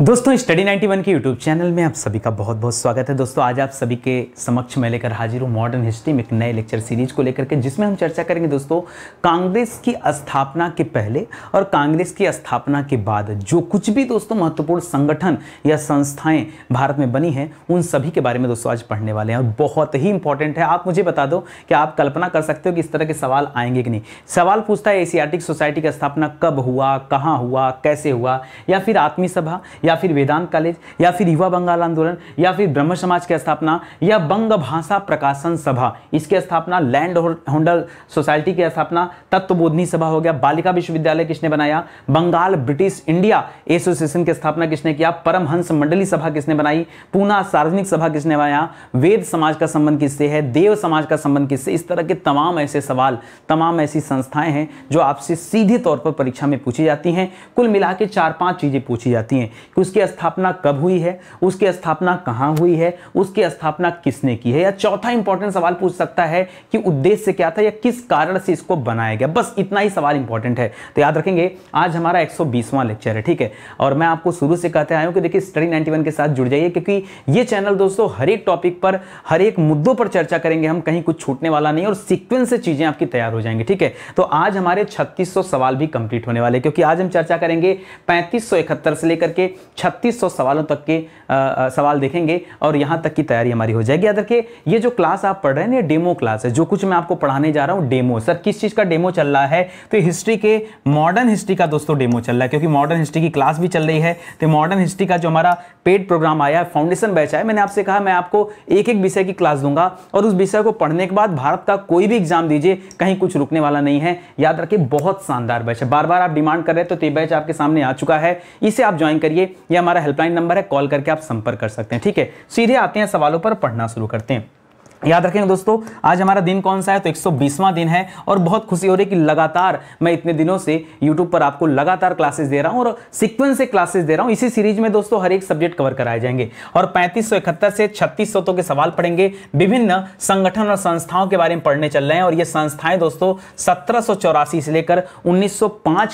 दोस्तों स्टडी 91 के YouTube channel में आप सभी का बहुत बहुत स्वागत है दोस्तों आज आप सभी के समक्ष मैं लेकर हाजिर हूँ मॉडर्न हिस्ट्री में एक नए लेक्चर सीरीज को लेकर के जिसमें हम चर्चा करेंगे दोस्तों कांग्रेस की स्थापना के पहले और कांग्रेस की स्थापना के बाद जो कुछ भी दोस्तों महत्वपूर्ण संगठन या संस्थाएं भारत में बनी हैं उन सभी के बारे में दोस्तों आज पढ़ने वाले हैं और बहुत ही इंपॉर्टेंट है आप मुझे बता दो कि आप कल्पना कर सकते हो कि इस तरह के सवाल आएंगे कि नहीं सवाल पूछता है एशियाटिक सोसाइटी की स्थापना कब हुआ कहाँ हुआ कैसे हुआ या फिर आत्मी सभा या फिर वेदांत कॉलेज या फिर युवा बंगाल आंदोलन या फिर ब्रह्म समाज की स्थापना या बंग भाषा प्रकाशन सभा इसकी स्थापना लैंड होंडल सोसाइटी की स्थापना तत्वबोधनी सभा हो गया बालिका विश्वविद्यालय किसने बनाया बंगाल ब्रिटिश इंडिया एसोसिएशन की स्थापना किसने किया परमहंस मंडली सभा किसने बनाई पूना सार्वजनिक सभा किसने बनाया वेद समाज का संबंध किससे है देव समाज का संबंध किससे इस तरह के तमाम ऐसे सवाल तमाम ऐसी संस्थाएं हैं जो आपसे सीधे तौर पर परीक्षा में पूछी जाती हैं कुल मिला चार पांच चीज़ें पूछी जाती हैं उसकी स्थापना कब हुई है उसकी स्थापना कहाँ हुई है उसकी स्थापना किसने की है या चौथा इंपॉर्टेंट सवाल पूछ सकता है कि उद्देश्य क्या था या किस कारण से इसको बनाया गया बस इतना ही सवाल इंपॉर्टेंट है तो याद रखेंगे आज हमारा एक लेक्चर है ठीक है और मैं आपको शुरू से कहते आया कि देखिए स्टडी नाइनटी के साथ जुड़ जाइए क्योंकि ये चैनल दोस्तों हर एक टॉपिक पर हर एक मुद्दों पर चर्चा करेंगे हम कहीं कुछ छूटने वाला नहीं और सिक्वेंस से चीज़ें आपकी तैयार हो जाएंगी ठीक है तो आज हमारे छत्तीस सवाल भी कंप्लीट होने वाले क्योंकि आज हम चर्चा करेंगे पैंतीस से लेकर के सौ सवालों तक के आ, आ, सवाल देखेंगे और यहाँ तक की तैयारी हमारी हो जाएगी याद रखिए ये जो क्लास आप पढ़ रहे हैं ये डेमो क्लास है जो कुछ मैं आपको पढ़ाने जा रहा हूँ डेमो सर किस चीज़ का डेमो चल रहा है तो हिस्ट्री के मॉडर्न हिस्ट्री का दोस्तों डेमो चल रहा है क्योंकि मॉडर्न हिस्ट्री की क्लास भी चल रही है तो मॉडर्न हिस्ट्री का जो हमारा पेड प्रोग्राम आया है फाउंडेशन बैच आया मैंने आपसे कहा मैं आपको एक एक विषय की क्लास दूंगा और उस विषय को पढ़ने के बाद भारत का कोई भी एग्जाम दीजिए कहीं कुछ रुकने वाला नहीं है याद रखिए बहुत शानदार बैच है बार बार आप डिमांड कर रहे हैं तो ये बैच आपके सामने आ चुका है इसे आप ज्वाइन करिए ये हमारा हेल्पलाइन नंबर है कॉल करके आप संपर्क कर सकते हैं ठीक है सीधे आते हैं सवालों पर पढ़ना शुरू करते हैं याद रखेंगे दोस्तों आज हमारा दिन कौन सा है तो 120वां दिन है और बहुत खुशी हो रही है कि लगातार मैं इतने दिनों से YouTube पर आपको लगातार क्लासेस दे रहा हूं और सीक्वेंस से क्लासेस दे रहा हूं इसी सीरीज में दोस्तों हर एक सब्जेक्ट कवर कराए जाएंगे और पैंतीस से छत्तीस तो के सवाल पढ़ेंगे विभिन्न संगठन और संस्थाओं के बारे में पढ़ने चल रहे हैं और ये संस्थाएं दोस्तों सत्रह से लेकर उन्नीस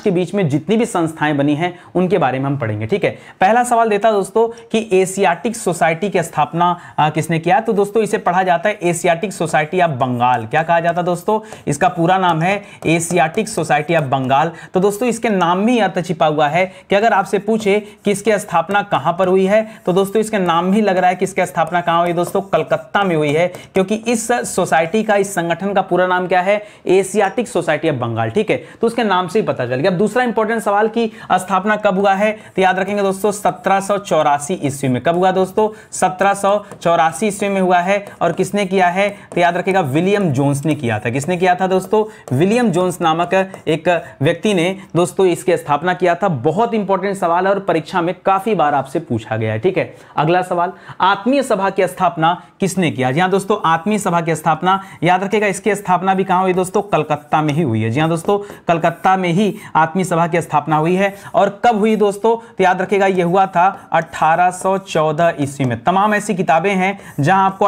के बीच में जितनी भी संस्थाएं बनी हैं उनके बारे में हम पढ़ेंगे ठीक है पहला सवाल देता दोस्तों की एशियाटिक सोसाइटी की स्थापना किसने किया तो दोस्तों इसे पढ़ा जाता है है एशियाटिक सोसाइटी ऑफ बंगाल क्या कहा जाता है दोस्तों इसका पूरा नाम है एशियाटिक सोसाइटी ऑफ बंगाल तो दोस्तों इसके नाम में अर्थ छिपा हुआ है कि अगर आपसे पूछे कि इसकी स्थापना कहाँ पर हुई है तो दोस्तों इसके नाम भी लग रहा है कि इसकी स्थापना कहाँ हुई दोस्तों कलकत्ता में हुई है क्योंकि इस सोसाइटी का इस संगठन का पूरा नाम क्या है एशियाटिक सोसाइटी ऑफ बंगाल ठीक है तो उसके नाम से ही पता चल गया अब दूसरा इंपॉर्टेंट सवाल की स्थापना कब हुआ है तो याद रखेंगे दोस्तों सत्रह ईस्वी में कब हुआ दोस्तों सत्रह ईस्वी में हुआ है और किसने किसने किया है तो याद रखेगा विलियम जोन्स ने किया था किसने किया था दोस्तों विलियम जोन्स नामक एक व्यक्ति ने दोस्तों इसकी स्थापना किया था बहुत इंपॉर्टेंट सवाल है और परीक्षा में काफी बार आपसे पूछा गया है ठीक है अगला सवाल आत्मीय सभा की स्थापना किसने किया जी हाँ दोस्तों आत्मीय सभा की स्थापना याद रखेगा इसकी स्थापना भी कहां हुई दोस्तों कलकत्ता में ही हुई है जी हाँ दोस्तों कलकत्ता में ही आत्मीय सभा की स्थापना हुई है और कब हुई दोस्तों तो याद रखेगा यह हुआ था 1814 ईस्वी में तमाम ऐसी किताबें हैं जहां आपको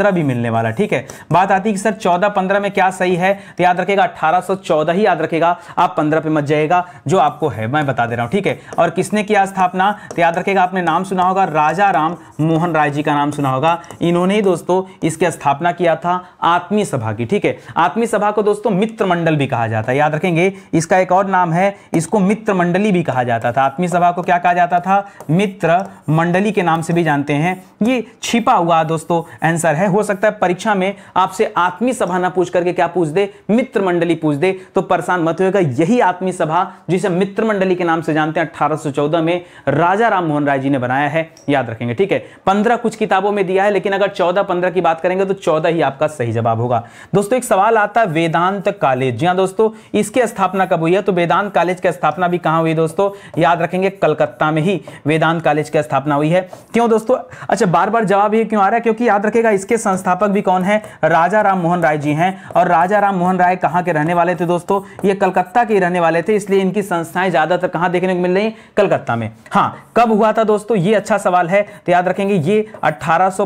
पंद्रह भी मिलने वाला ठीक है बात आती है कि सर चौदह पंद्रह में क्या सही है तो याद रखेगा अठारह सौ चौदह ही याद रखेगा आप पंद्रह पे मत जाएगा जो आपको है मैं बता दे रहा हूं ठीक है और किसने किया स्थापना तो याद रखेगा आपने नाम सुना होगा राजा राम मोहन राय जी का नाम सुना होगा इन्होंने ही दोस्तों इसकी स्थापना किया था आत्मी सभा की ठीक है आत्मी सभा को दोस्तों मित्र मंडल भी कहा जाता है याद रखेंगे इसका एक और नाम है इसको मित्र मंडली भी कहा जाता था आत्मी सभा को क्या कहा जाता था मित्र मंडली के नाम से भी जानते हैं ये छिपा हुआ दोस्तों आंसर है हो सकता है परीक्षा में आपसे आत्मी सभा ना पूछ करके क्या पूछ दे मित्र मंडली पूछ दे तो परेशान मत होगा यही आत्मी सभा जिसे मित्र मंडली के नाम से जानते हैं 1814 में राजा राम मोहन राय जी ने बनाया है याद रखेंगे ठीक है पंद्रह कुछ किताबों में दिया है लेकिन अगर चौदह पंद्रह की बात करेंगे तो चौदह ही आपका सही जवाब होगा दोस्तों एक सवाल आता है वेदांत कॉलेज जी हाँ दोस्तों इसकी स्थापना कब हुई है तो वेदांत कॉलेज की स्थापना भी कहां हुई दोस्तों याद रखेंगे कलकत्ता में ही वेदांत कॉलेज की स्थापना हुई है क्यों दोस्तों अच्छा बार बार जवाब ये क्यों आ रहा है क्योंकि याद रखेगा इसके संस्थापक भी कौन है राजा राम मोहन राय जी हैं और राजा राम मोहन राय कहाँ के रहने वाले थे दोस्तों ये कलकत्ता के रहने वाले थे इसलिए इनकी संस्थाएं ज़्यादातर कहाँ देखने को मिल रही कलकत्ता में हाँ कब हुआ था दोस्तों ये अच्छा सवाल है तो याद रखेंगे ये अट्ठारह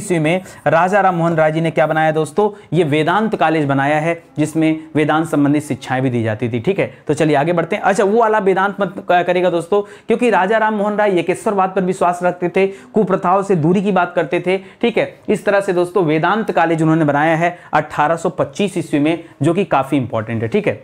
ईस्वी में राजा राम मोहन राय जी ने क्या बनाया दोस्तों ये वेदांत कॉलेज बनाया है जिसमें वेदांत संबंधित शिक्षाएं भी दी जाती थी ठीक है तो चलिए आगे बढ़ते हैं अच्छा वो वाला वेदांत मत करेगा दोस्तों क्योंकि राजा राम मोहन राय यकेश्वरवाद पर विश्वास रखते थे कुप्रथाओं से दूरी की बात करते थे ठीक है इस तरह से दोस्तों वेदांत कॉलेज उन्होंने बनाया है 1825 ईस्वी में जो कि काफ़ी इंपॉर्टेंट है ठीक है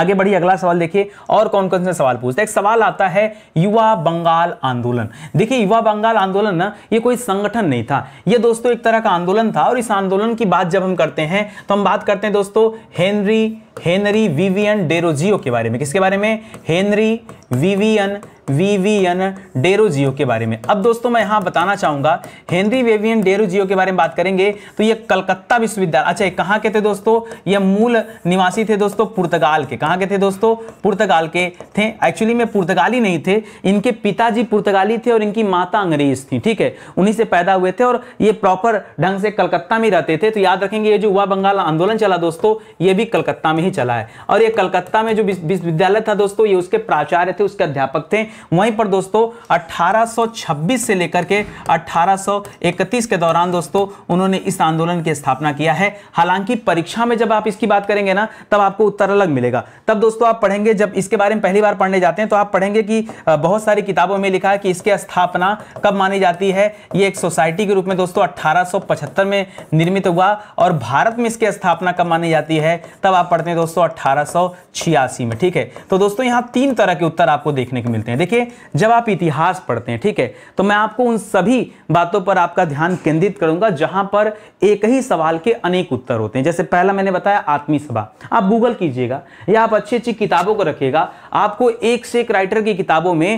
आगे बढ़िए अगला सवाल देखिए और कौन कौन से सवाल पूछते हैं एक सवाल आता है युवा बंगाल आंदोलन देखिए युवा बंगाल आंदोलन ना ये कोई संगठन नहीं था ये दोस्तों एक तरह का आंदोलन था और इस आंदोलन की बात जब हम करते हैं तो हम बात करते हैं दोस्तों हेनरी हेनरी विवियन डेरोजियो के बारे में किसके बारे में हेनरी विवियन विवियन डेरोजियो के बारे में अब दोस्तों मैं यहां बताना चाहूंगा हेनरी विवियन डेरोजियो के बारे में बात करेंगे तो ये कलकत्ता विश्वविद्यालय अच्छा ये कहां के थे दोस्तों ये मूल निवासी थे दोस्तों पुर्तगाल के कहां के थे दोस्तों पुर्तगाल के थे एक्चुअली में पुर्तगाली नहीं थे इनके पिताजी पुर्तगाली थे और इनकी माता अंग्रेज थी ठीक है उन्हीं से पैदा हुए थे और ये प्रॉपर ढंग से कलकत्ता में रहते थे तो याद रखेंगे ये जो हुआ बंगाल आंदोलन चला दोस्तों ये भी कलकत्ता में ही नहीं चला है और ये कलकत्ता में जो विश्वविद्यालय था दोस्तों ये उसके प्राचार्य थे उसके अध्यापक थे वहीं पर दोस्तों 1826 से लेकर के 1831 के दौरान दोस्तों उन्होंने इस आंदोलन की स्थापना किया है हालांकि परीक्षा में जब आप इसकी बात करेंगे ना तब आपको उत्तर अलग मिलेगा तब दोस्तों आप पढ़ेंगे जब इसके बारे में पहली बार पढ़ने जाते हैं तो आप पढ़ेंगे कि बहुत सारी किताबों में लिखा है कि इसकी स्थापना कब मानी जाती है ये एक सोसाइटी के रूप में दोस्तों 1875 में निर्मित हुआ और भारत में इसकी स्थापना कब मानी जाती है तब आप पढ़ते हैं दोस्तों अट्ठारह में ठीक है तो दोस्तों यहां तीन तरह के उत्तर आपको देखने को मिलते हैं देखिए जब आप इतिहास पढ़ते हैं ठीक है तो मैं आपको उन सभी बातों पर आपका ध्यान केंद्रित करूंगा जहां पर एक ही सवाल के अनेक उत्तर होते हैं जैसे पहला मैंने बताया आत्मी सभा आप गूगल कीजिएगा या आप अच्छी अच्छी किताबों को रखिएगा आपको एक से एक राइटर की किताबों में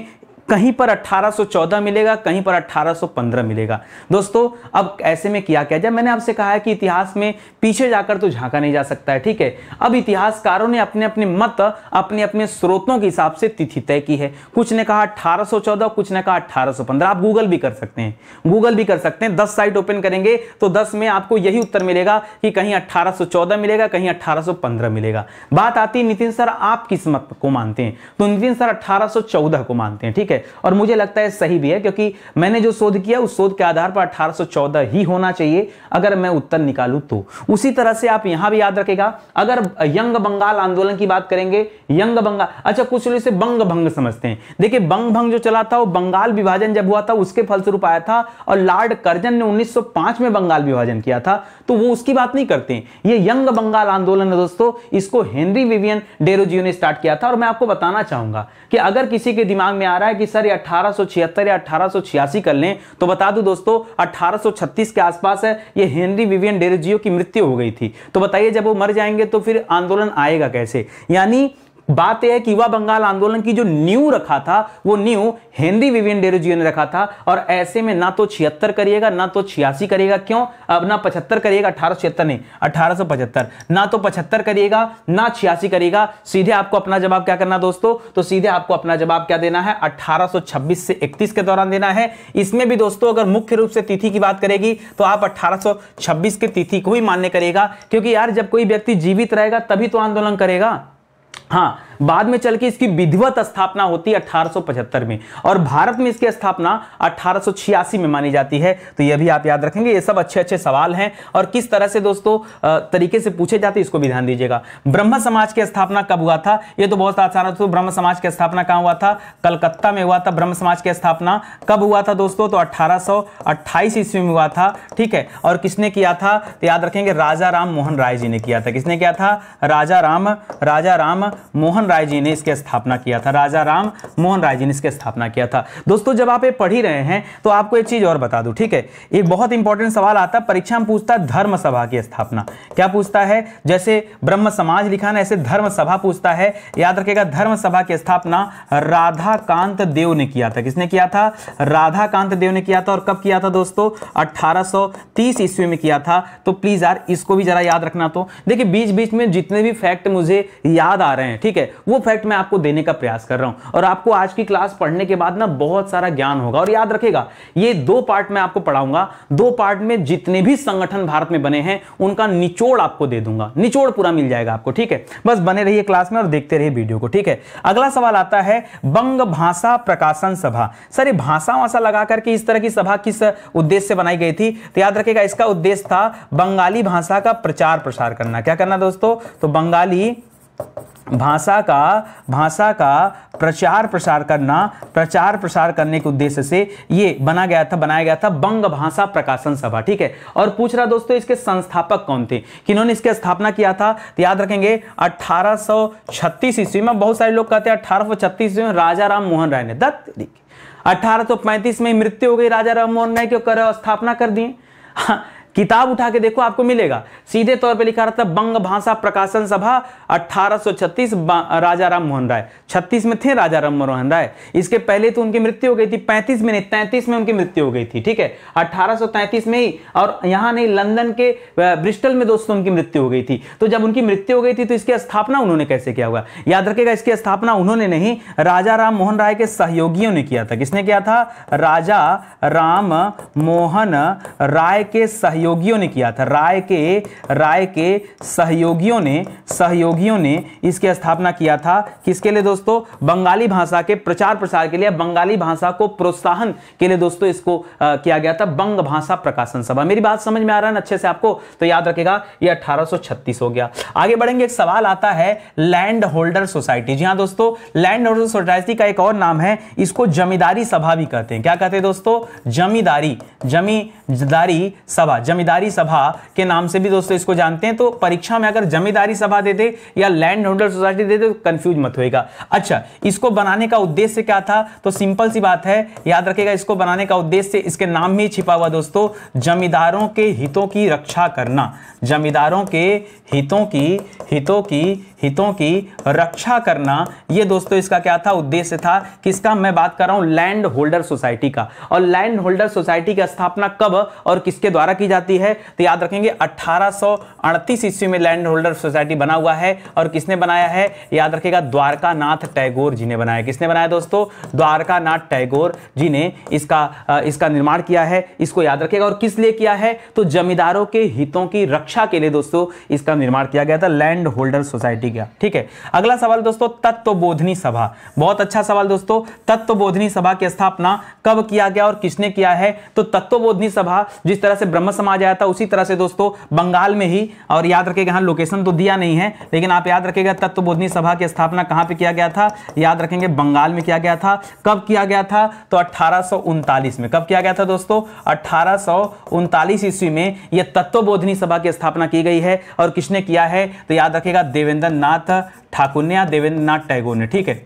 कहीं पर 1814 मिलेगा कहीं पर 1815 मिलेगा दोस्तों अब ऐसे में किया क्या जाए मैंने आपसे कहा है कि इतिहास में पीछे जाकर तो झांका नहीं जा सकता है ठीक है अब इतिहासकारों ने अपने अपने मत अपने अपने स्रोतों के हिसाब से तिथि तय की है कुछ ने कहा 1814 कुछ ने कहा 1815 आप गूगल भी कर सकते हैं गूगल भी कर सकते हैं दस साइट ओपन करेंगे तो दस में आपको यही उत्तर मिलेगा कि कहीं अट्ठारह मिलेगा कहीं अट्ठारह मिलेगा बात आती है नितिन सर आप किस मत को मानते हैं तो नितिन सर अट्ठारह को मानते हैं ठीक है और मुझे लगता है सही भी है क्योंकि मैंने जो शोध किया उस शोध के आधार पर 1814 ही होना चाहिए अगर मैं उत्तर निकालू तो उसी तरह से आप यहां भी याद रखेगा अगर यंग बंगाल आंदोलन की बात करेंगे यंग बंगाल अच्छा कुछ लोग इसे बंग भंग समझते हैं देखिए बंग भंग जो चला था वो बंगाल विभाजन जब हुआ था उसके फलस्वरूप आया था और लॉर्ड कर्जन ने उन्नीस में बंगाल विभाजन किया था तो वो उसकी बात नहीं करते हैं ये यंग बंगाल आंदोलन है दोस्तों इसको हेनरी विवियन डेरोजियो ने स्टार्ट किया था और मैं आपको बताना चाहूंगा कि अगर किसी के दिमाग में आ रहा है कि सर ये अठारह या अठारह कर लें तो बता दूं दोस्तों 1836 के आसपास है ये हेनरी विवियन डेरोजियो की मृत्यु हो गई थी तो बताइए जब वो मर जाएंगे तो फिर आंदोलन आएगा कैसे यानी बात यह है कि युवा बंगाल आंदोलन की जो न्यू रखा था वो न्यू हिंदी विवियन डेरोजियो ने रखा था और ऐसे में ना तो छिहत्तर करिएगा ना तो छियासी करिएगा क्यों अब ना पचहत्तर करिएगा अठारह नहीं अठारह ना तो पचहत्तर करिएगा ना छियासी करिएगा सीधे आपको अपना जवाब क्या करना दोस्तों तो सीधे आपको अपना जवाब क्या देना है अठारह से इकतीस के दौरान देना है इसमें भी दोस्तों अगर मुख्य रूप से तिथि की बात करेगी तो आप अठारह की तिथि को ही मान्य करेगा क्योंकि यार जब कोई व्यक्ति जीवित रहेगा तभी तो आंदोलन करेगा हाँ बाद में चल के इसकी विधिवत स्थापना होती है 1875 में और भारत में इसकी स्थापना 1886 में मानी जाती है तो यह भी आप याद रखेंगे ये सब अच्छे अच्छे सवाल हैं और किस तरह से दोस्तों तरीके से पूछे जाते इसको भी ध्यान दीजिएगा ब्रह्म समाज की स्थापना कब हुआ था यह तो बहुत आसान है तो ब्रह्म समाज की स्थापना कहाँ हुआ था कलकत्ता में हुआ था ब्रह्म समाज की स्थापना कब हुआ था दोस्तों तो 1828 ईस्वी में हुआ था ठीक है और किसने किया था तो याद रखेंगे राजा राम मोहन राय जी ने किया था किसने किया था राजा राम राजा राम मोहन राय जी ने इसकी स्थापना किया था राजा राम मोहन राय जी ने इसकी स्थापना किया था दोस्तों जब आप ये पढ़ ही रहे हैं तो आपको एक चीज और बता दू ठीक है एक बहुत इंपॉर्टेंट सवाल आता है परीक्षा में पूछता है धर्म सभा की स्थापना क्या पूछता है जैसे ब्रह्म समाज लिखा ना ऐसे धर्म सभा पूछता है याद रखेगा धर्म सभा की स्थापना राधाकांत देव ने किया था किसने किया था राधाकांत देव ने किया था और कब किया था दोस्तों 1830 ईस्वी में किया था तो प्लीज यार इसको भी जरा याद रखना तो देखिए बीच बीच में जितने भी फैक्ट मुझे याद आ रहे हैं ठीक है वो फैक्ट मैं आपको देने का प्रयास कर रहा हूं और आपको आज की क्लास पढ़ने के बाद ना बहुत सारा ज्ञान होगा और याद रखेगा ये दो पार्ट में आपको पढ़ाऊंगा दो पार्ट में जितने भी संगठन भारत में बने हैं उनका निचोड़ आपको दे दूंगा निचोड़ पूरा मिल जाएगा आपको ठीक है बस बने रहिए क्लास में और देखते रहिए वीडियो को ठीक है अगला सवाल आता है बंग भाषा प्रकाशन सभा सर ये भाषा वाषा लगा करके इस तरह की सभा किस उद्देश्य से बनाई गई थी तो याद रखेगा इसका उद्देश्य था बंगाली भाषा का प्रचार प्रसार करना क्या करना दोस्तों तो बंगाली भाषा का भाषा का प्रचार प्रसार करना प्रचार प्रसार करने के उद्देश्य से ये बना गया था बनाया गया था बंग भाषा प्रकाशन सभा ठीक है और पूछ रहा दोस्तों इसके संस्थापक कौन थे किन्होंने इसकी स्थापना किया था तो याद रखेंगे 1836 ईस्वी में बहुत सारे लोग कहते हैं 1836 ईस्वी में राजा राम मोहन राय ने दत्त अठारह में मृत्यु हो गई राजा राम मोहन राय की स्थापना कर दिए किताब उठा के देखो आपको मिलेगा सीधे तौर पे लिखा रहता है बंग भाषा प्रकाशन सभा 1836 राजा राम मोहन राय 36 में थे राजा राम मोहन राय इसके पहले तो उनकी मृत्यु हो गई थी 35 में नहीं 33 में उनकी मृत्यु हो गई थी ठीक है 1833 में ही और यहाँ नहीं लंदन के ब्रिस्टल में दोस्तों उनकी मृत्यु हो गई थी तो जब उनकी मृत्यु हो गई थी तो इसकी स्थापना उन्होंने कैसे किया होगा याद रखेगा इसकी स्थापना उन्होंने नहीं राजा राम मोहन राय के सहयोगियों ने किया था किसने किया था राजा राम मोहन राय के सहयोग सहयोगियों ने किया था राय के राय के सहयोगियों ने सहयोगियों ने इसकी स्थापना किया था किसके लिए दोस्तों बंगाली भाषा के प्रचार प्रसार के लिए बंगाली भाषा को प्रोत्साहन के लिए दोस्तों इसको आ, किया गया था बंग भाषा प्रकाशन सभा मेरी बात समझ में आ रहा है अच्छे से आपको तो याद रखेगा ये अठारह हो गया आगे बढ़ेंगे एक सवाल आता है लैंड होल्डर सोसाइटी जी हाँ दोस्तों लैंड होल्डर सोसाइटी का एक और नाम है इसको जमींदारी सभा भी कहते हैं क्या कहते हैं दोस्तों जमींदारी जमींदारी सभा जमींदारी सभा के नाम से भी दोस्तों इसको जानते हैं तो परीक्षा में अगर जमींदारी सभा दे दे या लैंड होल्डर सोसाइटी दे दे तो कंफ्यूज मत होएगा अच्छा इसको बनाने का उद्देश्य क्या था तो सिंपल सी बात है याद रखेगा इसको बनाने का उद्देश्य इसके नाम में छिपा हुआ दोस्तों जमींदारों के हितों की रक्षा करना जमींदारों के हितों की हितों की हितों की रक्षा करना ये दोस्तों इसका क्या था उद्देश्य था किसका मैं बात कर रहा हूं लैंड होल्डर सोसाइटी का और लैंड होल्डर सोसाइटी की स्थापना कब और किसके द्वारा की जाती है तो याद रखेंगे अट्ठारह ईस्वी में लैंड होल्डर सोसाइटी बना हुआ है और किसने बनाया है याद रखेगा द्वारकानाथ टैगोर जी ने बनाया किसने बनाया दोस्तों द्वारकानाथ टैगोर जी ने इसका इसका निर्माण किया है इसको याद रखेगा और किस लिए किया है तो जमींदारों के हितों की रक्षा के लिए दोस्तों इसका निर्माण किया गया था लैंड होल्डर सोसाइटी ही गया ठीक है अगला सवाल दोस्तों तत्व बोधनी सभा बहुत अच्छा सवाल दोस्तों तत्व बोधनी सभा की स्थापना कब किया गया और किसने किया है तो तत्व बोधनी सभा जिस तरह से ब्रह्म समाज आया था उसी तरह से दोस्तों बंगाल में ही और याद रखेगा यहां लोकेशन तो दिया नहीं है लेकिन आप याद रखेगा तत्व बोधनी सभा की स्थापना कहां पर किया गया था याद रखेंगे बंगाल में किया गया था कब किया गया था तो अठारह में कब किया गया था दोस्तों अठारह ईस्वी में यह तत्वबोधनी सभा की स्थापना की गई है और किसने किया है तो याद रखेगा देवेंद्र देवेंद्रनाथ ठाकुर ने या देवेंद्र नाथ टैगोर ने ठीक है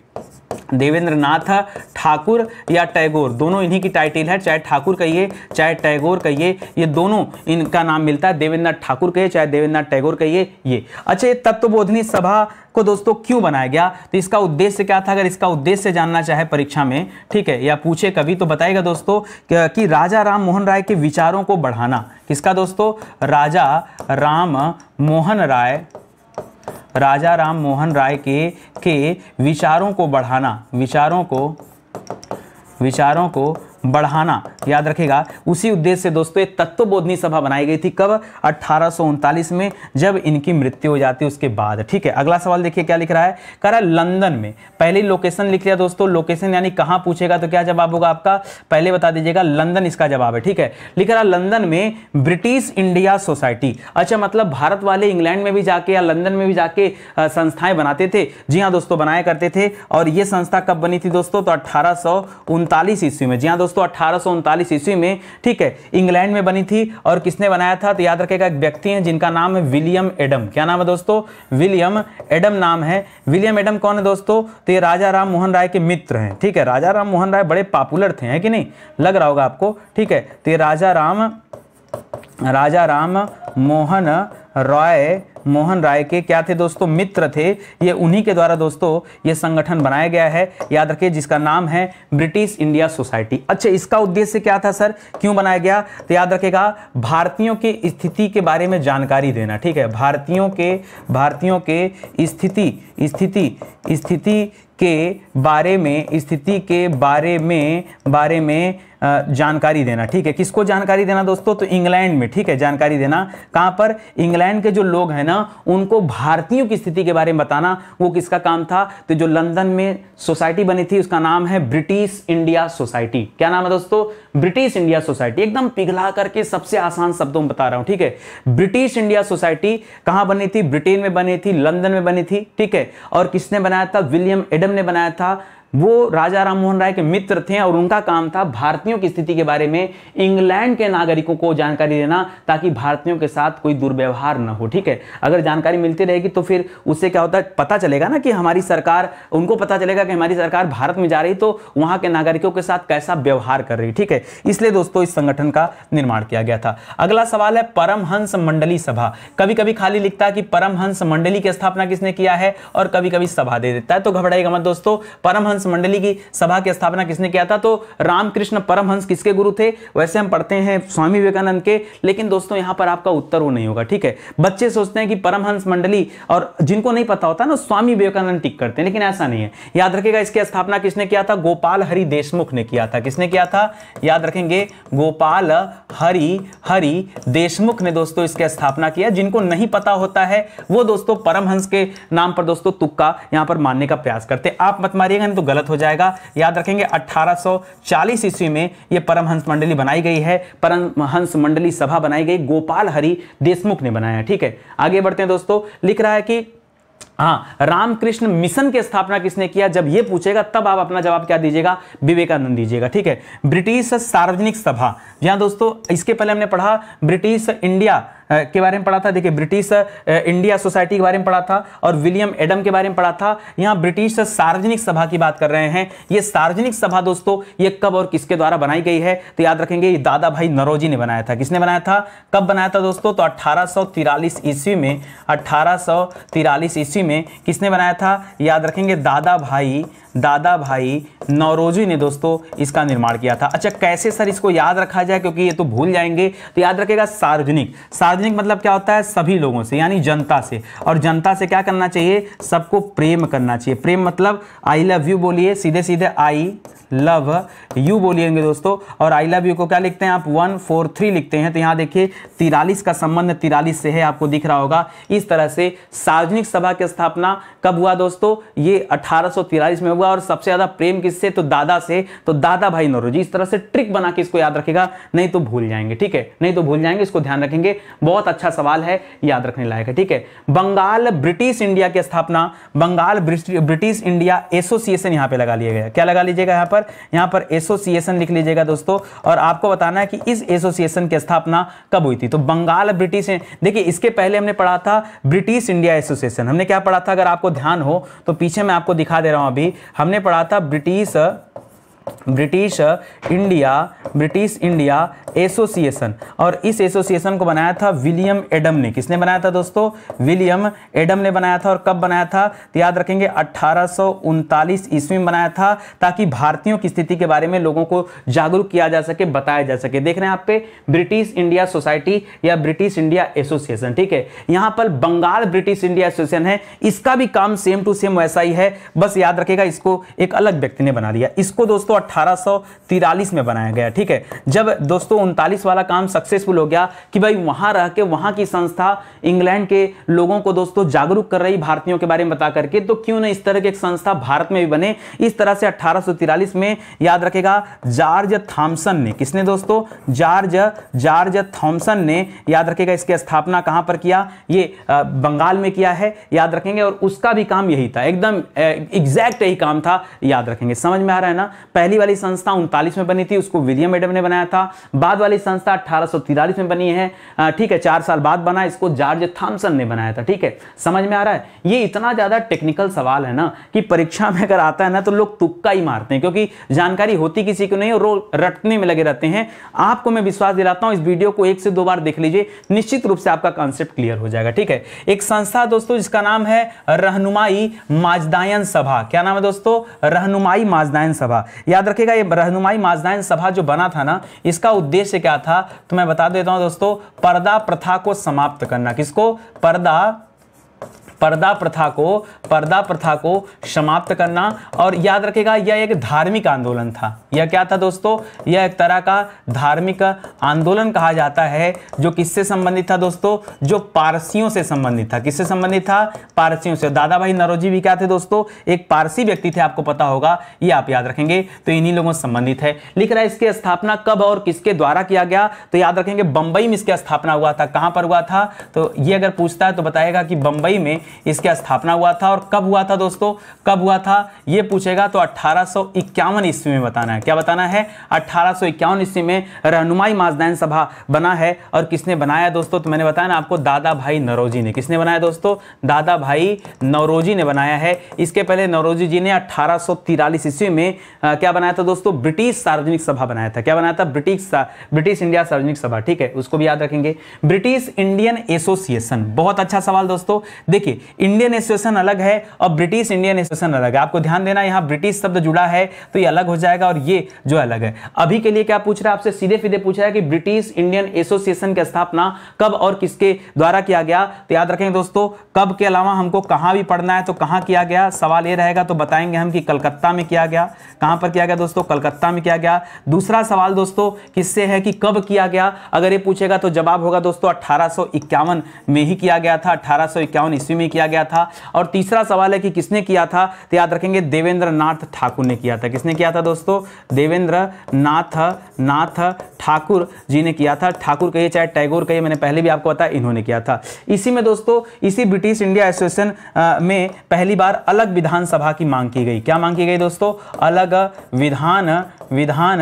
देवेंद्र नाथ ठाकुर या टैगोर दोनों इन्हीं की टाइटल है चाहे ठाकुर कहिए चाहे टैगोर कहिए ये दोनों इनका नाम मिलता है देवेंद्र नाथ ठाकुर कहिए चाहे देवेंद्र नाथ टैगोर कहिए ये अच्छा ये तत्वबोधनी सभा को दोस्तों क्यों बनाया गया तो इसका उद्देश्य क्या था अगर इसका उद्देश्य जानना चाहे परीक्षा में ठीक है या पूछे कभी तो बताएगा दोस्तों कि राजा राम मोहन राय के विचारों को बढ़ाना किसका दोस्तों राजा राम मोहन राय राजा राम मोहन राय के के विचारों को बढ़ाना विचारों को विचारों को बढ़ाना याद रखेगा उसी उद्देश्य से दोस्तों एक तत्व बोधनी सभा बनाई गई थी कब अठारह में जब इनकी मृत्यु हो जाती उसके बाद ठीक है अगला सवाल देखिए क्या लिख रहा है कह रहा है लंदन में पहले लोकेशन लिख लिया दोस्तों लोकेशन यानी कहां पूछेगा तो क्या जवाब होगा आपका पहले बता दीजिएगा लंदन इसका जवाब है ठीक है लिख रहा लंदन में ब्रिटिश इंडिया सोसाइटी अच्छा मतलब भारत वाले इंग्लैंड में भी जाके या लंदन में भी जाके संस्थाएं बनाते थे जी हाँ दोस्तों बनाया करते थे और यह संस्था कब बनी थी दोस्तों तो उनतालीस ईस्वी में जी हाँ दोस्तों दोस्तों अट्ठारह ईस्वी में ठीक है इंग्लैंड में बनी थी और किसने बनाया था तो याद रखेगा एक व्यक्ति है जिनका नाम है विलियम एडम क्या नाम है दोस्तों विलियम एडम नाम है विलियम एडम कौन है दोस्तों तो ये राजा राम मोहन राय के मित्र हैं ठीक है राजा राम मोहन राय बड़े पॉपुलर थे हैं कि नहीं लग रहा होगा आपको ठीक है तो ये राजा राम राजा राम मोहन रॉय मोहन राय के क्या थे दोस्तों मित्र थे ये उन्हीं के द्वारा दोस्तों ये संगठन बनाया गया है याद रखिए जिसका नाम है ब्रिटिश इंडिया सोसाइटी अच्छा इसका उद्देश्य क्या था सर क्यों बनाया गया तो याद रखेगा भारतीयों की स्थिति के बारे में जानकारी देना ठीक है भारतीयों के भारतीयों के स्थिति स्थिति स्थिति के बारे में स्थिति के बारे में बारे में जानकारी देना ठीक है किसको जानकारी देना दोस्तों तो इंग्लैंड में ठीक है जानकारी देना कहाँ पर इंग्लैंड के जो लोग हैं ना उनको भारतीयों की स्थिति के बारे में बताना वो किसका काम था तो जो लंदन में सोसाइटी बनी थी उसका नाम है ब्रिटिश इंडिया सोसाइटी क्या नाम है दोस्तों ब्रिटिश इंडिया सोसाइटी एकदम पिघला करके सबसे आसान शब्दों में बता रहा हूँ ठीक है ब्रिटिश इंडिया सोसाइटी कहाँ बनी थी ब्रिटेन में बनी थी लंदन में बनी थी ठीक है और किसने बनाया था विलियम एडम मैडम ने बनाया था वो राजा राम मोहन राय के मित्र थे और उनका काम था भारतीयों की स्थिति के बारे में इंग्लैंड के नागरिकों को जानकारी देना ताकि भारतीयों के साथ कोई दुर्व्यवहार न हो ठीक है अगर जानकारी मिलती रहेगी तो फिर उससे क्या होता है पता चलेगा ना कि हमारी सरकार उनको पता चलेगा कि हमारी सरकार भारत में जा रही तो वहां के नागरिकों के साथ कैसा व्यवहार कर रही ठीक है इसलिए दोस्तों इस संगठन का निर्माण किया गया था अगला सवाल है परमहंस मंडली सभा कभी कभी खाली लिखता है कि परमहंस मंडली की स्थापना किसने किया है और कभी कभी सभा दे देता है तो घबराएगा मत दोस्तों परमहंस परमहंस मंडली की सभा की स्थापना किसने किया था तो रामकृष्ण परमहंस किसके गुरु थे वैसे हम पढ़ते हैं स्वामी विवेकानंद के लेकिन दोस्तों यहां पर आपका उत्तर वो नहीं होगा ठीक है बच्चे सोचते हैं कि परमहंस मंडली और जिनको नहीं पता होता ना स्वामी विवेकानंद टिक करते हैं लेकिन ऐसा नहीं है याद रखेगा इसकी स्थापना किसने किया था गोपाल हरि देशमुख ने किया था किसने किया था याद रखेंगे गोपाल हरि हरि देशमुख ने दोस्तों इसकी स्थापना किया जिनको नहीं पता होता है वो दोस्तों परमहंस के नाम पर दोस्तों तुक्का यहां पर मानने का प्रयास करते आप मत मारिएगा नहीं तो गलत हो जाएगा याद रखेंगे 1840 ईस्वी में यह परमहंस मंडली बनाई गई है परमहंस मंडली सभा बनाई गई गोपाल हरि देशमुख ने बनाया ठीक है आगे बढ़ते हैं दोस्तों लिख रहा है कि हाँ रामकृष्ण मिशन की स्थापना किसने किया जब ये पूछेगा तब आप अपना जवाब क्या दीजिएगा विवेकानंद दीजिएगा ठीक है ब्रिटिश सार्वजनिक सभा यहां दोस्तों इसके पहले हमने पढ़ा ब्रिटिश इंडिया के बारे में पढ़ा था देखिए ब्रिटिश इंडिया सोसाइटी के बारे में पढ़ा था और विलियम एडम के बारे में पढ़ा था यहाँ ब्रिटिश सार्वजनिक सभा की बात कर रहे हैं ये सार्वजनिक सभा दोस्तों ये कब और किसके द्वारा बनाई गई है तो याद रखेंगे ये दादा भाई नरोजी ने बनाया था किसने बनाया था कब बनाया था दोस्तों तो अट्ठारह ईस्वी में अट्ठारह ईस्वी में किसने बनाया था याद रखेंगे दादा भाई दादा भाई नौरोजी ने दोस्तों इसका निर्माण किया था अच्छा कैसे सर इसको याद रखा जाए क्योंकि ये तो भूल जाएंगे तो याद रखेगा सार्वजनिक सार्वजनिक मतलब क्या होता है सभी लोगों से यानी जनता से और जनता से क्या करना चाहिए सबको प्रेम करना चाहिए प्रेम मतलब आई लव यू बोलिए सीधे सीधे आई लव यू बोलिएंगे दोस्तों और आई लव यू को क्या लिखते हैं आप वन फोर थ्री लिखते हैं तो यहाँ देखिए तिरालीस का संबंध तिरालीस से है आपको दिख रहा होगा इस तरह से सार्वजनिक सभा की स्थापना कब हुआ दोस्तों ये अठारह में हुआ होगा और सबसे ज्यादा प्रेम किससे तो दादा से तो दादा भाई नरोजी इस तरह से ट्रिक बना के इसको याद रखेगा नहीं तो भूल जाएंगे ठीक है नहीं तो भूल जाएंगे इसको ध्यान रखेंगे बहुत अच्छा सवाल है याद रखने लायक है ठीक है बंगाल ब्रिटिश इंडिया की स्थापना बंगाल ब्रिटिश इंडिया एसोसिएशन यहां पर लगा लिया गया क्या लगा लीजिएगा यहां पर यहां पर एसोसिएशन लिख लीजिएगा दोस्तों और आपको बताना है कि इस एसोसिएशन की स्थापना कब हुई थी तो बंगाल ब्रिटिश देखिए इसके पहले हमने पढ़ा था ब्रिटिश इंडिया एसोसिएशन हमने क्या पढ़ा था अगर आपको ध्यान हो तो पीछे मैं आपको दिखा दे रहा हूं अभी हमने पढ़ा था British British India British India association और इस एसोसिएशन को बनाया था विलियम एडम ने किसने बनाया था दोस्तों विलियम एडम ने बनाया था और कब बनाया था तो याद रखेंगे अट्ठारह ईस्वी में बनाया था ताकि भारतीयों की स्थिति के बारे में लोगों को जागरूक किया जा सके बताया जा सके देख रहे हैं आप पे ब्रिटिश इंडिया सोसाइटी या ब्रिटिश इंडिया एसोसिएशन ठीक है यहाँ पर बंगाल ब्रिटिश इंडिया एसोसिएशन है इसका भी काम सेम टू सेम वैसा ही है बस याद रखेगा इसको एक अलग व्यक्ति ने बना दिया इसको दोस्तों अठारह में बनाया गया ठीक है जब दोस्तों उनतालीस वाला काम सक्सेसफुल हो गया कि भाई वहां रह के वहां की संस्था इंग्लैंड के लोगों को दोस्तों जागरूक कर रही भारतीयों के बारे में बता करके तो क्यों ना इस तरह की एक संस्था भारत में भी बने इस तरह से अठारह में याद रखेगा जॉर्ज थॉम्सन ने किसने दोस्तों जॉर्ज जॉर्ज थॉम्सन ने याद रखेगा इसकी स्थापना कहां पर किया ये बंगाल में किया है याद रखेंगे और उसका भी काम यही था एकदम एग्जैक्ट यही काम था याद रखेंगे समझ में आ रहा है ना पहले पहली वाली संस्था उनतालीस में बनी थी उसको विलियम एडम ने बनाया था बाद वाली संस्था अठारह में बनी है ठीक है चार साल बाद बना इसको जॉर्ज थॉम्सन ने बनाया था ठीक है समझ में आ रहा है ये इतना ज़्यादा टेक्निकल सवाल है ना कि परीक्षा में अगर आता है ना तो लोग तुक्का ही मारते हैं क्योंकि जानकारी होती किसी को नहीं और रटने में लगे रहते हैं आपको मैं विश्वास दिलाता हूं इस वीडियो को एक से दो बार देख लीजिए निश्चित रूप से आपका कॉन्सेप्ट क्लियर हो जाएगा ठीक है एक संस्था दोस्तों जिसका नाम है रहनुमाई माजदायन सभा क्या नाम है दोस्तों रहनुमाई माजदायन सभा याद रखिएगा ये रहनुमाई माजदायन सभा जो बना था ना इसका उद्देश्य क्या था तो मैं बता देता हूं दोस्तों पर्दा प्रथा को समाप्त करना किसको पर्दा पर्दा प्रथा को पर्दा प्रथा को समाप्त करना और याद रखेगा यह एक धार्मिक आंदोलन था यह क्या था दोस्तों यह एक तरह का धार्मिक आंदोलन कहा जाता है जो किससे संबंधित था दोस्तों जो पारसियों से संबंधित था किससे संबंधित था पारसियों से दादा भाई नरोजी भी क्या थे दोस्तों एक पारसी व्यक्ति थे आपको पता होगा ये आप याद रखेंगे तो इन्हीं लोगों से संबंधित है लिख रहा है इसकी स्थापना कब और किसके द्वारा किया गया तो याद रखेंगे बंबई में इसकी स्थापना हुआ था कहां पर हुआ था तो ये अगर पूछता है तो बताएगा कि बंबई में इसका स्थापना हुआ था और कब हुआ था दोस्तों कब हुआ था यह पूछेगा तो अट्ठारह ईस्वी में बताना है क्या बताना है अट्ठारह ईस्वी में रहनुमाई माजदैन सभा बना है और किसने बनाया दोस्तों तो मैंने बताया ना आपको दादा भाई नरोजी ने किसने बनाया दोस्तों दादा भाई नवरोजी ने बनाया है इसके पहले नवरोजी जी ने अट्ठारह ईस्वी में आ, क्या बनाया था दोस्तों ब्रिटिश सार्वजनिक सभा बनाया था क्या बनाया था ब्रिटिश ब्रिटिश इंडिया सार्वजनिक सभा ठीक है उसको भी याद रखेंगे ब्रिटिश इंडियन एसोसिएशन बहुत अच्छा सवाल दोस्तों देखिए इंडियन एसोसिएशन अलग है और ब्रिटिश इंडियन एसोसिएशन अलग है आपको ध्यान देना यहाँ ब्रिटिश शब्द जुड़ा है तो ये अलग हो जाएगा और ये जो अलग है अभी के लिए क्या पूछ रहा है आपसे सीधे सीधे पूछा है कि ब्रिटिश इंडियन एसोसिएशन की स्थापना कब और किसके द्वारा किया गया तो याद रखें दोस्तों कब के अलावा हमको कहाँ भी पढ़ना है तो कहाँ किया गया सवाल ये रहेगा तो बताएंगे हम कि कलकत्ता में किया गया कहाँ पर किया गया दोस्तों कलकत्ता में किया गया दूसरा सवाल दोस्तों किससे है कि कब किया गया अगर ये पूछेगा तो जवाब होगा दोस्तों अट्ठारह में ही किया गया था अट्ठारह ईस्वी में में किया गया था और तीसरा सवाल है कि किसने किया था तो याद रखेंगे देवेंद्र नाथ ठाकुर ने किया था किसने किया था दोस्तों देवेंद्र नाथ नाथ ठाकुर जी ने किया था ठाकुर कहिए चाहे टैगोर कहिए मैंने पहले भी आपको बताया इन्होंने किया था इसी में दोस्तों इसी ब्रिटिश इंडिया एसोसिएशन में पहली बार अलग विधानसभा की मांग की गई क्या मांग की गई दोस्तों अलग विधान विधान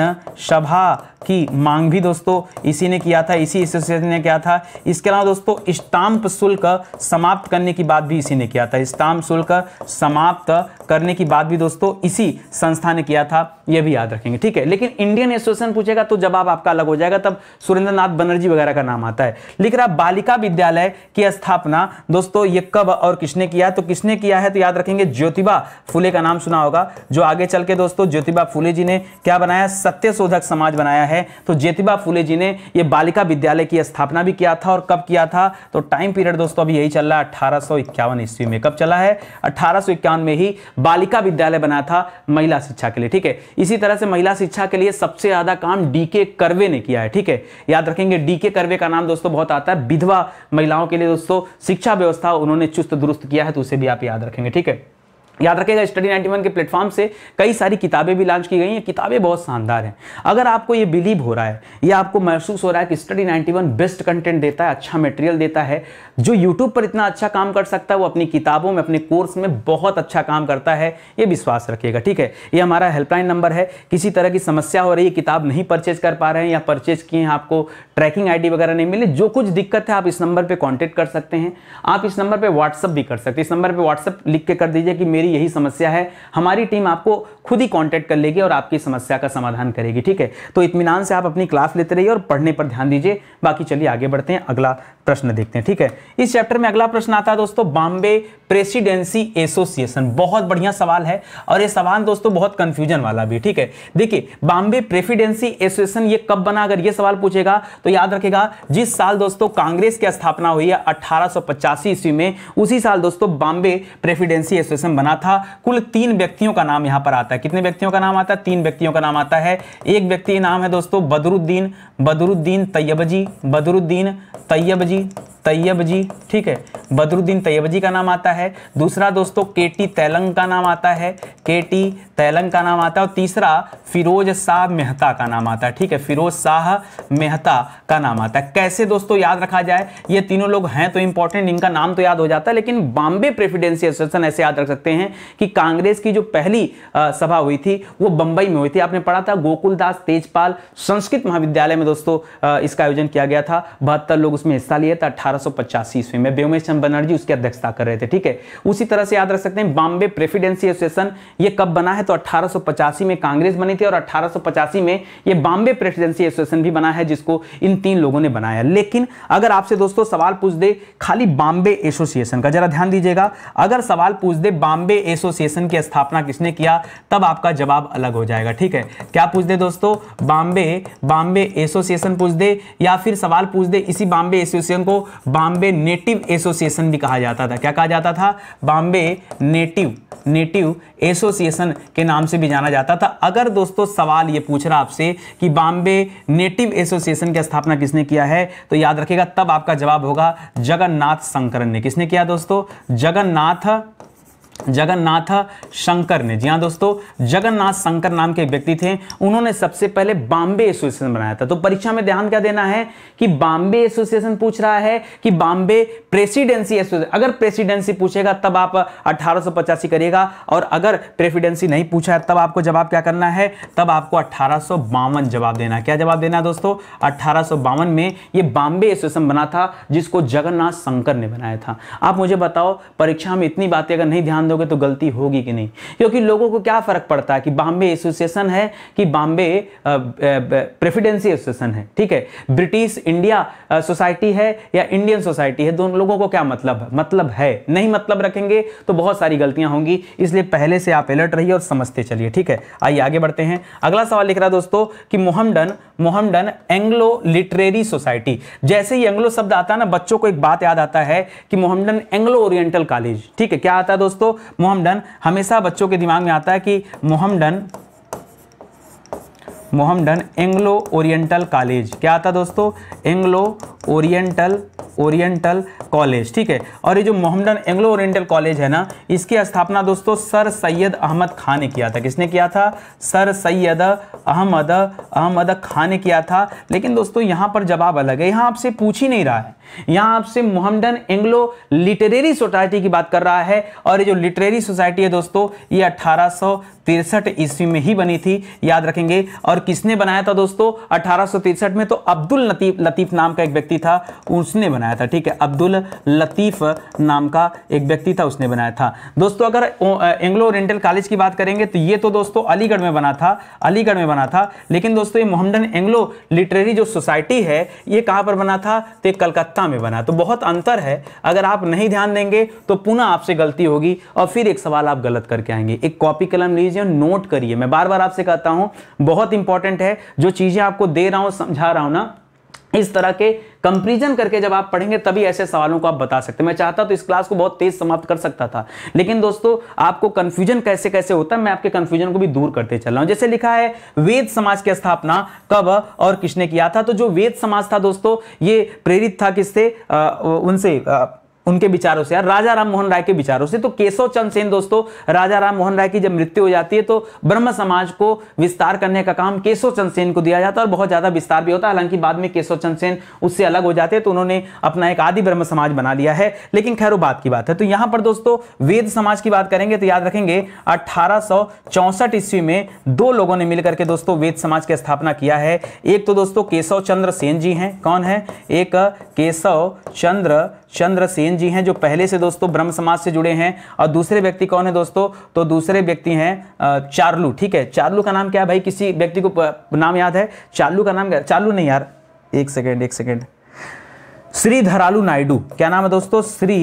सभा की मांग भी दोस्तों इसी ने किया था इसी एसोसिएशन ने किया था इसके अलावा दोस्तों स्टाम्प शुल्क समाप्त करने की बात भी इसी ने किया था स्टाम्प शुल्क समाप्त करने की बात भी दोस्तों इसी संस्था ने किया था ये भी याद रखेंगे ठीक है लेकिन इंडियन एसोसिएशन पूछेगा तो जवाब आपका अलग हो जाएगा तब सुरेंद्र बनर्जी वगैरह का नाम आता है लिख रहा बालिका विद्यालय की स्थापना दोस्तों ये कब और किसने किया तो किसने किया है तो याद रखेंगे ज्योतिबा फुले का नाम सुना होगा जो आगे चल के दोस्तों ज्योतिबा फुले जी ने क्या बनाया सत्य समाज बनाया है तो ज्योतिबा फुले जी ने ये बालिका विद्यालय की स्थापना भी किया था और कब किया था तो टाइम पीरियड दोस्तों अभी यही चल रहा है अठारह ईस्वी में कब चला है अठारह में ही बालिका विद्यालय बना था महिला शिक्षा के लिए ठीक है इसी तरह से महिला शिक्षा के लिए सबसे ज़्यादा काम डी के करवे ने किया है ठीक है याद रखेंगे डी के करवे का नाम दोस्तों बहुत आता है विधवा महिलाओं के लिए दोस्तों शिक्षा व्यवस्था उन्होंने चुस्त दुरुस्त किया है तो उसे भी आप याद रखेंगे ठीक है याद रखेगा स्टडी 91 के प्लेटफॉर्म से कई सारी किताबें भी लॉन्च की गई हैं किताबें बहुत शानदार हैं अगर आपको ये बिलीव हो रहा है या आपको महसूस हो रहा है कि स्टडी 91 बेस्ट कंटेंट देता है अच्छा मटेरियल देता है जो यूट्यूब पर इतना अच्छा काम कर सकता है वो अपनी किताबों में अपने कोर्स में बहुत अच्छा काम करता है ये विश्वास रखिएगा ठीक है ये हमारा हेल्पलाइन नंबर है किसी तरह की समस्या हो रही है किताब नहीं परचेज कर पा रहे हैं या परचेज किए हैं आपको ट्रैकिंग आई वगैरह नहीं मिले जो कुछ दिक्कत है आप इस नंबर पर कॉन्टेक्ट कर सकते हैं आप इस नंबर पर व्हाट्सअप भी कर सकते हैं इस नंबर पर व्हाट्सअप लिख के कर दीजिए कि मेरे मेरी यही समस्या है हमारी टीम आपको खुद ही कॉन्टैक्ट कर लेगी और आपकी समस्या का समाधान करेगी ठीक है तो इतमान से आप अपनी क्लास लेते रहिए और पढ़ने पर ध्यान दीजिए बाकी चलिए आगे बढ़ते हैं अगला प्रश्न देखते हैं ठीक है इस चैप्टर में अगला प्रश्न आता है दोस्तों बॉम्बे प्रेसिडेंसी एसोसिएशन बहुत बढ़िया सवाल है और ये सवाल दोस्तों बहुत कंफ्यूजन वाला भी ठीक है देखिए बॉम्बे प्रेसिडेंसी एसोसिएशन ये कब बना अगर ये सवाल पूछेगा तो याद रखेगा जिस साल दोस्तों कांग्रेस की स्थापना हुई है अठारह ईस्वी में उसी साल दोस्तों बॉम्बे प्रेसिडेंसी एसोसिएशन बना था कुल तीन व्यक्तियों का नाम यहां पर आता है आता है कितने व्यक्तियों का नाम आता है तीन व्यक्तियों का नाम आता है एक व्यक्ति नाम है दोस्तों बदरुद्दीन बदरुद्दीन तैयब जी बदरुद्दीन तैयब जी तैयब जी ठीक है बदरुद्दीन तैयब जी का नाम आता है दूसरा दोस्तों के टी तैलंग का नाम आता है के टी तैलंग का नाम आता है और तीसरा फिरोज शाह मेहता का नाम आता है ठीक है फिरोज शाह मेहता का नाम आता है कैसे दोस्तों याद रखा जाए ये तीनों लोग हैं तो इंपॉर्टेंट इनका नाम तो याद हो जाता है लेकिन बॉम्बे प्रेसिडेंसी एसोसिएशन ऐसे याद रख सकते हैं कि कांग्रेस की जो पहली आ, सभा हुई थी वो बंबई में हुई थी आपने पढ़ा था गोकुल दास तेजपाल संस्कृत महाविद्यालय में दोस्तों इसका आयोजन किया गया था बहत्तर लोग उसमें हिस्सा लिए था अठारह अठारह ईस्वी में व्योमेश चंद्र बनर्जी उसकी अध्यक्षता कर रहे थे ठीक है उसी तरह से याद रख सकते हैं बॉम्बे प्रेसिडेंसी एसोसिएशन ये कब बना है तो अठारह में कांग्रेस बनी थी और अठारह में ये बॉम्बे प्रेसिडेंसी एसोसिएशन भी बना है जिसको इन तीन लोगों ने बनाया लेकिन अगर आपसे दोस्तों सवाल पूछ दे खाली बॉम्बे एसोसिएशन का जरा ध्यान दीजिएगा अगर सवाल पूछ दे बॉम्बे एसोसिएशन की स्थापना किसने किया तब आपका जवाब अलग हो जाएगा ठीक है क्या पूछ दे दोस्तों बॉम्बे बॉम्बे एसोसिएशन पूछ दे या फिर सवाल पूछ दे इसी बॉम्बे एसोसिएशन को बॉम्बे नेटिव एसोसिएशन भी कहा जाता था क्या कहा जाता था बॉम्बे नेटिव नेटिव एसोसिएशन के नाम से भी जाना जाता था अगर दोस्तों सवाल ये पूछ रहा आपसे कि बॉम्बे नेटिव एसोसिएशन की स्थापना किसने किया है तो याद रखेगा तब आपका जवाब होगा जगन्नाथ शंकरन ने किसने किया दोस्तों जगन्नाथ जगन्नाथ शंकर ने जी हाँ दोस्तों जगन्नाथ शंकर नाम के व्यक्ति थे उन्होंने सबसे पहले बॉम्बे एसोसिएशन बनाया था तो परीक्षा में ध्यान क्या देना है कि बॉम्बे एसोसिएशन पूछ रहा है कि बॉम्बे प्रेसिडेंसी एसोसिएशन अगर प्रेसिडेंसी पूछेगा तब आप अठारह करिएगा और अगर प्रेसिडेंसी नहीं पूछा है तब आपको जवाब क्या करना है तब आपको अठारह जवाब देना क्या जवाब देना है दोस्तों अठारह में ये बॉम्बे एसोसिएशन बना था जिसको जगन्नाथ शंकर ने बनाया था आप मुझे बताओ परीक्षा में इतनी बातें अगर नहीं ध्यान ध्यान दोगे तो गलती होगी कि नहीं क्योंकि लोगों को क्या फ़र्क पड़ता है कि बॉम्बे एसोसिएशन है कि बॉम्बे प्रेफिडेंसी एसोसिएशन है ठीक है ब्रिटिश इंडिया सोसाइटी है या इंडियन सोसाइटी है दोनों लोगों को क्या मतलब है मतलब है नहीं मतलब रखेंगे तो बहुत सारी गलतियां होंगी इसलिए पहले से आप अलर्ट रहिए और समझते चलिए ठीक है आइए आगे बढ़ते हैं अगला सवाल लिख रहा है दोस्तों कि Mohammedan Mohammedan Anglo literary society जैसे ही एंग्लो शब्द आता है ना बच्चों को एक बात याद आता है कि मोहम्मडन एंग्लो ओरिएंटल कॉलेज ठीक है क्या आता है दोस्तों मोहम्मडन हमेशा बच्चों के दिमाग में आता है कि Mohammedan Mohammedan Anglo oriental college क्या आता दोस्तों एंग्लो ओरिएंटल ओरिएंटल कॉलेज ठीक है और ये जो मोहम्मदन एंग्लो ओरिएंटल कॉलेज है ना इसकी स्थापना दोस्तों सर सैयद अहमद खान ने किया था किसने किया था सर सैयद अहमद अहमद खान ने किया था लेकिन दोस्तों यहाँ पर जवाब अलग है यहाँ आपसे पूछ ही नहीं रहा है यहाँ आपसे मोहम्मदन एंग्लो लिटरेरी सोसाइटी की बात कर रहा है और ये जो लिटरेरी सोसाइटी है दोस्तों ये अठारह ईस्वी में ही बनी थी याद रखेंगे और किसने बनाया था दोस्तों अठारह में तो अब्दुल लतीफ लतीफ नाम का एक व्यक्ति व्यक्ति था उसने बनाया था ठीक है अब्दुल लतीफ नाम का एक व्यक्ति था उसने बनाया था दोस्तों अगर एंग्लो ओरिएंटल कॉलेज की बात करेंगे तो ये तो दोस्तों अलीगढ़ में बना था अलीगढ़ में बना था लेकिन दोस्तों ये मोहम्मदन एंग्लो लिटरेरी जो सोसाइटी है ये कहाँ पर बना था तो कलकत्ता में बना तो बहुत अंतर है अगर आप नहीं ध्यान देंगे तो पुनः आपसे गलती होगी और फिर एक सवाल आप गलत करके आएंगे एक कॉपी कलम लीजिए और नोट करिए मैं बार बार आपसे कहता हूँ बहुत इंपॉर्टेंट है जो चीज़ें आपको दे रहा हूँ समझा रहा हूँ ना इस तरह के कंपेरिजन करके जब आप पढ़ेंगे तभी ऐसे सवालों को आप बता सकते हैं मैं चाहता तो इस क्लास को बहुत तेज समाप्त कर सकता था लेकिन दोस्तों आपको कंफ्यूजन कैसे कैसे होता है मैं आपके कंफ्यूजन को भी दूर करते चल रहा हूं जैसे लिखा है वेद समाज की स्थापना कब और किसने किया था तो जो वेद समाज था दोस्तों ये प्रेरित था किससे उनसे आ, उनके विचारों से यार राजा राम मोहन राय के विचारों से तो केशव चंद सेन दोस्तों राजा राम मोहन राय की जब मृत्यु हो जाती है तो ब्रह्म समाज को विस्तार करने का काम केशव चंद सेन को दिया जाता है और बहुत ज्यादा विस्तार भी होता है हालांकि बाद में केशव चंद सेन उससे अलग हो जाते हैं तो उन्होंने अपना एक आदि ब्रह्म समाज बना लिया है लेकिन खैर बात की बात है तो यहां पर दोस्तों वेद समाज की बात करेंगे तो याद रखेंगे अठारह ईस्वी में दो लोगों ने मिलकर के दोस्तों वेद समाज की स्थापना किया है एक तो दोस्तों केशव चंद्र सेन जी हैं कौन है एक केशव चंद्र चंद्रसेन जी हैं जो पहले से दोस्तों ब्रह्म समाज से जुड़े हैं और दूसरे व्यक्ति कौन है दोस्तों तो दूसरे व्यक्ति हैं चार्लू ठीक है चार्लू का नाम क्या है भाई किसी व्यक्ति को नाम याद है चार्लू का नाम क्या चार्लू नहीं यार एक सेकेंड एक सेकेंड श्री धरालू नायडू क्या नाम है दोस्तों श्री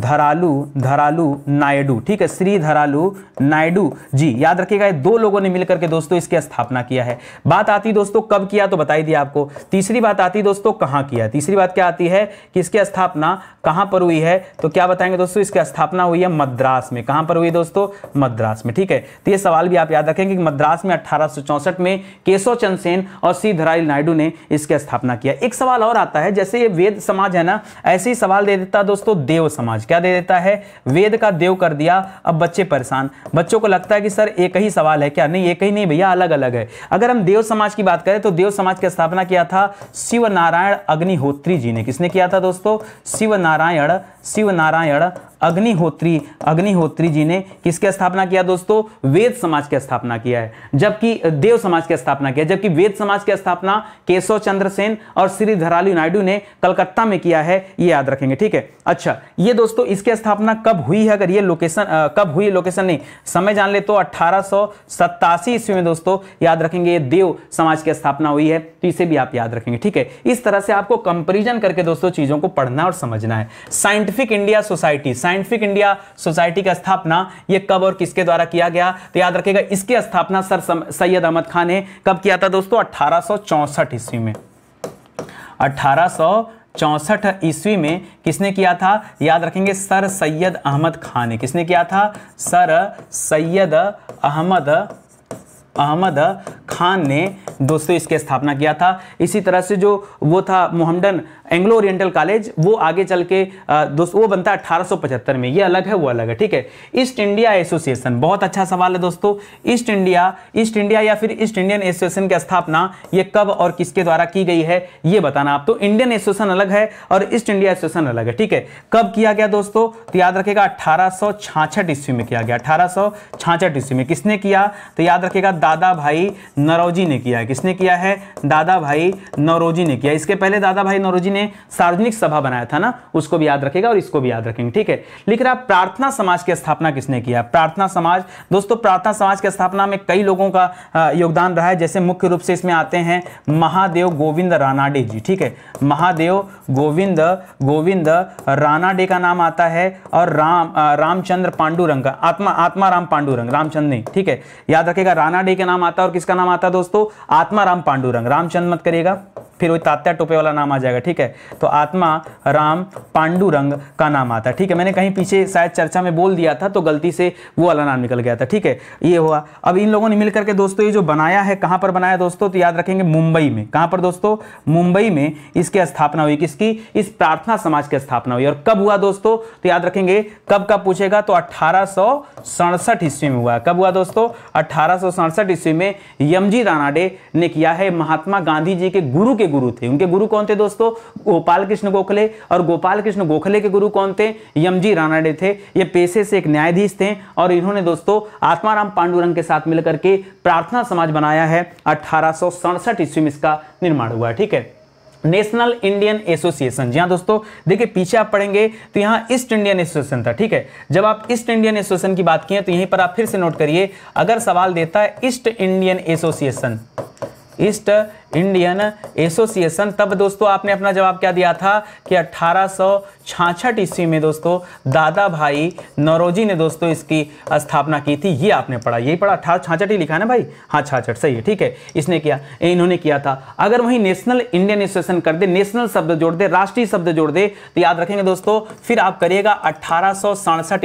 धरालू धरालू नायडू ठीक है श्री धरालू नायडू जी याद रखिएगा ये दो लोगों ने मिलकर के दोस्तों इसकी स्थापना किया है बात आती दोस्तों कब किया तो बताई दिया आपको तीसरी बात आती दोस्तों कहाँ किया तीसरी बात क्या आती है कि इसकी स्थापना कहाँ पर हुई है तो क्या बताएंगे दोस्तों इसकी स्थापना हुई है मद्रास में कहाँ पर हुई दोस्तों मद्रास में ठीक है तो ये सवाल भी आप याद रखेंगे कि मद्रास में अट्ठारह में केशव चंद सेन और श्री धरालू नायडू ने इसकी स्थापना किया एक सवाल और आता है जैसे ये वेद समाज है ना ऐसे ही सवाल दे देता दोस्तों देव समाज क्या दे देता है वेद का देव कर दिया अब बच्चे परेशान बच्चों को लगता है कि सर एक ही सवाल है क्या नहीं एक ही नहीं भैया अलग अलग है अगर हम देव समाज की बात करें तो देव समाज की स्थापना किया था शिव नारायण अग्निहोत्री जी ने किसने किया था दोस्तों शिव नारायण शिव नारायण अग्निहोत्री अग्निहोत्री जी ने किसके स्थापना किया दोस्तों वेद समाज की स्थापना किया है जबकि देव समाज की स्थापना किया जबकि वेद समाज की स्थापना केशव चंद्र सेन और श्री धरालू नायडू ने कलकत्ता में किया है ये याद रखेंगे ठीक है अच्छा ये दोस्तों इसकी स्थापना कब हुई है अगर ये लोकेशन आ, कब हुई लोकेशन नहीं समय जान ले तो अट्ठारह ईस्वी में दोस्तों याद रखेंगे ये देव समाज की स्थापना हुई है तो इसे भी आप याद रखेंगे ठीक है इस तरह से आपको कंपेरिजन करके दोस्तों चीजों को पढ़ना और समझना है scientific India society scientific India society का स्थापना ये कब और किसके द्वारा किया गया तो याद रखेगा इसकी स्थापना सर सैयद अहमद खान ने कब किया था दोस्तों अट्ठारह ईस्वी में अठारह चौंसठ ईस्वी में किसने किया था याद रखेंगे सर सैयद अहमद खान ने किसने किया था सर सैयद अहमद अहमद खान ने दोस्तों इसके स्थापना किया था इसी तरह से जो वो था मोहम्मदन एंग्लो ओरिएंटल कॉलेज वो आगे चल के दोस्तों वो बनता है अठारह में ये अलग है वो अलग है ठीक है ईस्ट इंडिया एसोसिएशन बहुत अच्छा सवाल है दोस्तों ईस्ट इंडिया ईस्ट इंडिया या फिर ईस्ट इंडियन एसोसिएशन की स्थापना ये कब और किसके द्वारा की गई है ये बताना आप तो इंडियन एसोसिएशन अलग है और ईस्ट इंडिया एसोसिएशन अलग है ठीक है कब किया गया दोस्तों तो याद रखेगा अठारह ईस्वी में किया गया अठारह ईस्वी में किसने किया तो याद रखेगा दादा भाई नरोजी ने किया किसने किया है दादा भाई नरोजी ने किया इसके पहले दादा भाई नरोजी ने सार्वजनिक सभा बनाया था ना उसको भी याद रखेगा और इसको भी याद रखेंगे ठीक है लिख रहा है प्रार्थना समाज की स्थापना किसने किया प्रार्थना समाज दोस्तों प्रार्थना समाज की स्थापना में कई लोगों का योगदान रहा है जैसे मुख्य रूप से इसमें आते हैं महादेव गोविंद रानाडे जी ठीक है महादेव गोविंद गोविंद रानाडे का नाम आता है और राम रामचंद्र पांडुरंग का आत्मा आत्मा राम पांडुरंग रामचंद्र नहीं ठीक है याद रखेगा रानाडे का नाम आता है और किसका नाम आता है दोस्तों आत्मा राम पांडुरंग रामचंद्र मत करिएगा फिर वही तात्या टोपे वाला नाम आ जाएगा ठीक है है तो आत्मा राम पांडुरंग का नाम आता है ठीक है मैंने कहीं पीछे शायद चर्चा में बोल दिया था तो गलती से वो वाला नाम निकल गया था ठीक है ये हुआ अब इन लोगों ने मिल करके दोस्तों ये जो बनाया है कहां पर बनाया दोस्तों तो याद रखेंगे मुंबई में कहां पर दोस्तों मुंबई में इसकी स्थापना हुई किसकी इस प्रार्थना समाज की स्थापना हुई और कब हुआ दोस्तों तो याद रखेंगे कब कब पूछेगा तो अठारह ईस्वी में हुआ कब हुआ दोस्तों अठारह ईस्वी में यमजी रानाडे ने किया है महात्मा गांधी जी के गुरु के गुरु थे उनके गुरु कौन थे दोस्तों गोपाल कृष्ण गोखले और गोपाल कृष्ण गोखले के गुरु कौन थे यमजी रानाडे थे ये पेशे से एक न्यायाधीश थे और इन्होंने दोस्तों आत्माराम पांडुरंग के साथ मिलकर के प्रार्थना समाज बनाया है अठारह ईस्वी में इसका निर्माण हुआ ठीक है नेशनल इंडियन एसोसिएशन जी हाँ दोस्तों देखिए पीछे आप पढ़ेंगे तो यहाँ ईस्ट इंडियन एसोसिएशन था ठीक है जब आप ईस्ट इंडियन एसोसिएशन की बात किए तो यहीं पर आप फिर से नोट करिए अगर सवाल देता है east Indian association east Indian association तब दोस्तों आपने अपना जवाब क्या दिया था कि अट्ठारह ईस्वी में दोस्तों दादा भाई नरोजी ने दोस्तों इसकी स्थापना की थी ये आपने पढ़ा यही पढ़ा अठारह छाछठ ही लिखा ना भाई हाँ छाछठ सही है ठीक है इसने किया इन्होंने किया था अगर वही नेशनल इंडियन एसोसिएशन कर दे नेशनल शब्द जोड़ दे राष्ट्रीय शब्द जोड़ दे तो याद रखेंगे दोस्तों फिर आप करिएगा अट्ठारह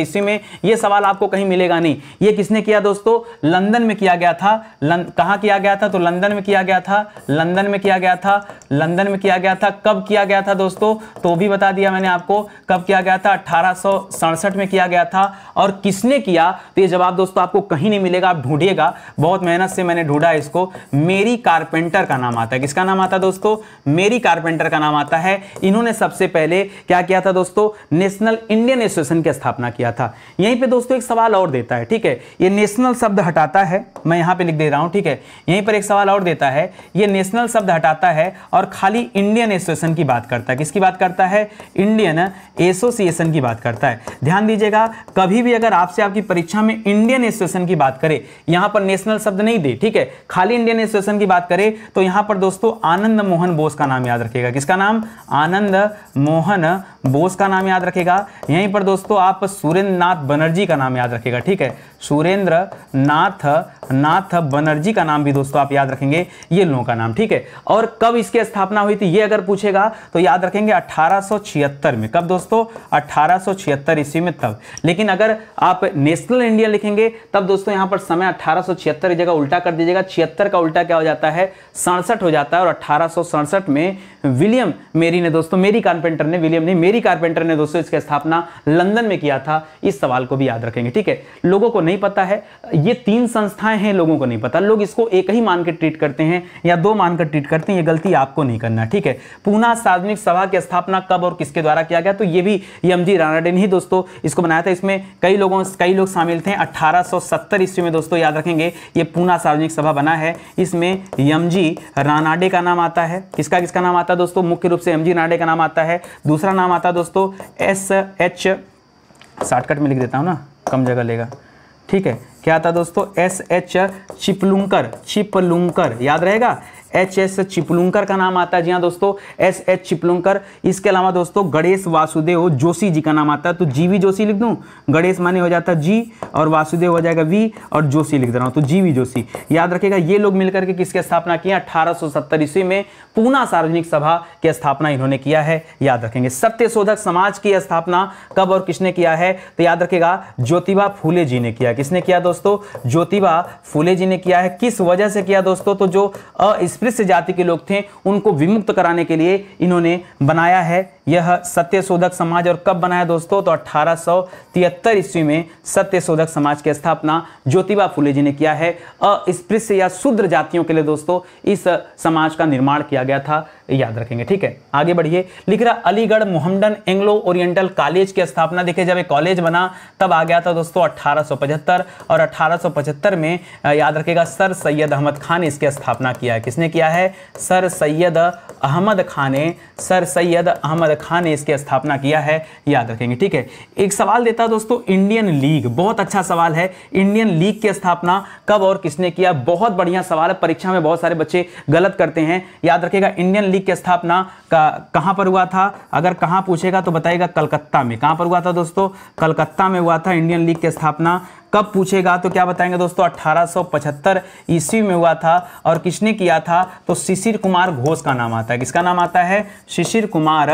ईस्वी में यह सवाल आपको कहीं मिलेगा नहीं ये किसने किया दोस्तों लंदन में किया गया था लं... कहाँ किया गया था तो लंदन में किया गया था लंदन में किया गया था लंदन में किया गया था कब किया गया था दोस्तों तो भी बता दिया मैंने आपको कब किया गया था अठारह में किया गया था और किसने किया तो ये जवाब दोस्तों आपको कहीं नहीं मिलेगा आप ढूंढिएगा बहुत मेहनत से मैंने ढूंढा इसको मेरी कारपेंटर का नाम आता है किसका नाम आता है दोस्तों मेरी कारपेंटर का नाम आता है इन्होंने सबसे पहले क्या किया था दोस्तों नेशनल इंडियन एसोसिएशन की स्थापना किया था यहीं पर दोस्तों एक सवाल और देता है ठीक है ये नेशनल शब्द हटाता है मैं यहां पर लिख दे रहा हूं ठीक है यहीं पर एक सवाल और देता है ये इंटरनेशनल शब्द हटाता है और खाली इंडियन एसोसिएशन की बात करता है किसकी बात करता है इंडियन एसोसिएशन की बात करता है ध्यान दीजिएगा कभी भी अगर आपसे आपकी परीक्षा में इंडियन एसोसिएशन की बात करे यहां पर नेशनल शब्द नहीं दे ठीक है खाली इंडियन एसोसिएशन की बात करे तो यहां पर दोस्तों आनंद मोहन बोस का नाम याद रखेगा किसका नाम आनंद मोहन बोस का नाम याद रखेगा यहीं पर दोस्तों आप सुरेंद्र नाथ बनर्जी का नाम याद रखेगा ठीक है सुरेंद्र नाथ नाथ बनर्जी का नाम भी दोस्तों आप याद रखेंगे ये लोगों का नाम ठीक है और कब इसकी स्थापना हुई थी ये अगर पूछेगा तो याद रखेंगे 1876 में कब दोस्तों 1876 ईस्वी में तब लेकिन अगर आप नेशनल इंडिया लिखेंगे तब दोस्तों यहां पर समय 1876 की जगह उल्टा कर दीजिएगा छिहत्तर का उल्टा क्या हो जाता है सड़सठ हो जाता है और अठारह में विलियम मेरी ने दोस्तों मेरी कॉन्पेंटर ने विलियम ने मेरी कारपेंटर ने दोस्तों इसका स्थापना लंदन में किया था इस सवाल को भी याद रखेंगे ठीक है लोगों को नहीं पता है ये तीन संस्थाएं हैं लोगों को नहीं पता लोग इसको एक ही मानकर ट्रीट करते हैं या दो मानकर ट्रीट करते हैं ये गलती आपको नहीं करना ठीक है पूना सार्वजनिक सभा की स्थापना कब और किसके द्वारा किया गया तो ये भी एम जी रानाडे ने ही दोस्तों इसको बनाया था इसमें कई लोगों कई लोग शामिल थे 1870 ईस्वी में दोस्तों याद रखेंगे ये पूना सार्वजनिक सभा बना है इसमें एम जी रानाडे का नाम आता है किसका किसका नाम आता है दोस्तों मुख्य रूप से एम जी रानाडे का नाम आता है दूसरा नाम आता है दोस्तों एस एच शॉर्टकट में लिख देता हूँ ना कम जगह लेगा ठीक है क्या आता है दोस्तों एस एच चिपलुंकर चिपलुंकर याद रहेगा एच एस चिपलुंकर का नाम आता है जी हाँ दोस्तों एस एच चिपलुंकर इसके अलावा दोस्तों गणेश वासुदेव जोशी जी का नाम आता है तो जी वी जोशी लिख दूँ गणेश माने हो जाता है जी और वासुदेव हो जाएगा वी और जोशी लिख दे रहा हूँ तो जी वी जोशी याद रखेगा ये लोग मिलकर के किसकी स्थापना किया अठारह ईस्वी में पूना सार्वजनिक सभा की स्थापना इन्होंने किया है याद रखेंगे सत्य शोधक समाज की स्थापना कब और किसने किया है तो याद रखेगा ज्योतिबा फूले जी ने किया किसने किया दोस्तों ज्योतिबा फूले जी ने किया है किस वजह से किया दोस्तों तो जो अ अस्पृश्य जाति के लोग थे उनको विमुक्त कराने के लिए इन्होंने बनाया है यह सत्यशोधक समाज और कब बनाया दोस्तों तो अट्ठारह सौ तिहत्तर ईस्वी में सत्यशोधक समाज की स्थापना ज्योतिबा फुले जी ने किया है अस्पृश्य या शूद्र जातियों के लिए दोस्तों इस समाज का निर्माण किया गया था याद रखेंगे ठीक है आगे बढ़िए लिख रहा Aligarh Mohammedan Anglo oriental college की स्थापना देखिए जब एक कॉलेज बना तब आ गया था दोस्तों पचहत्तर और पचहत्तर में याद रखेगा सर सैयद अहमद खान ने इसकी स्थापना किया है किसने किया है सर सैयद अहमद खान ने सर सैयद अहमद खान ने इसकी स्थापना किया है याद रखेंगे ठीक है एक सवाल देता है दोस्तों इंडियन लीग बहुत अच्छा सवाल है इंडियन लीग की स्थापना कब और किसने किया बहुत बढ़िया सवाल है परीक्षा में बहुत सारे बच्चे गलत करते हैं याद रखेगा इंडियन लीग की स्थापना कहां पर हुआ था अगर कहां पूछेगा तो बताएगा कलकत्ता में कहां पर हुआ था दोस्तों कलकत्ता में हुआ था इंडियन लीग की स्थापना कब पूछेगा तो क्या बताएंगे दोस्तों अठारह ईस्वी में हुआ था और किसने किया था तो शिशिर कुमार घोष का नाम आता है किसका नाम आता है शिशिर कुमार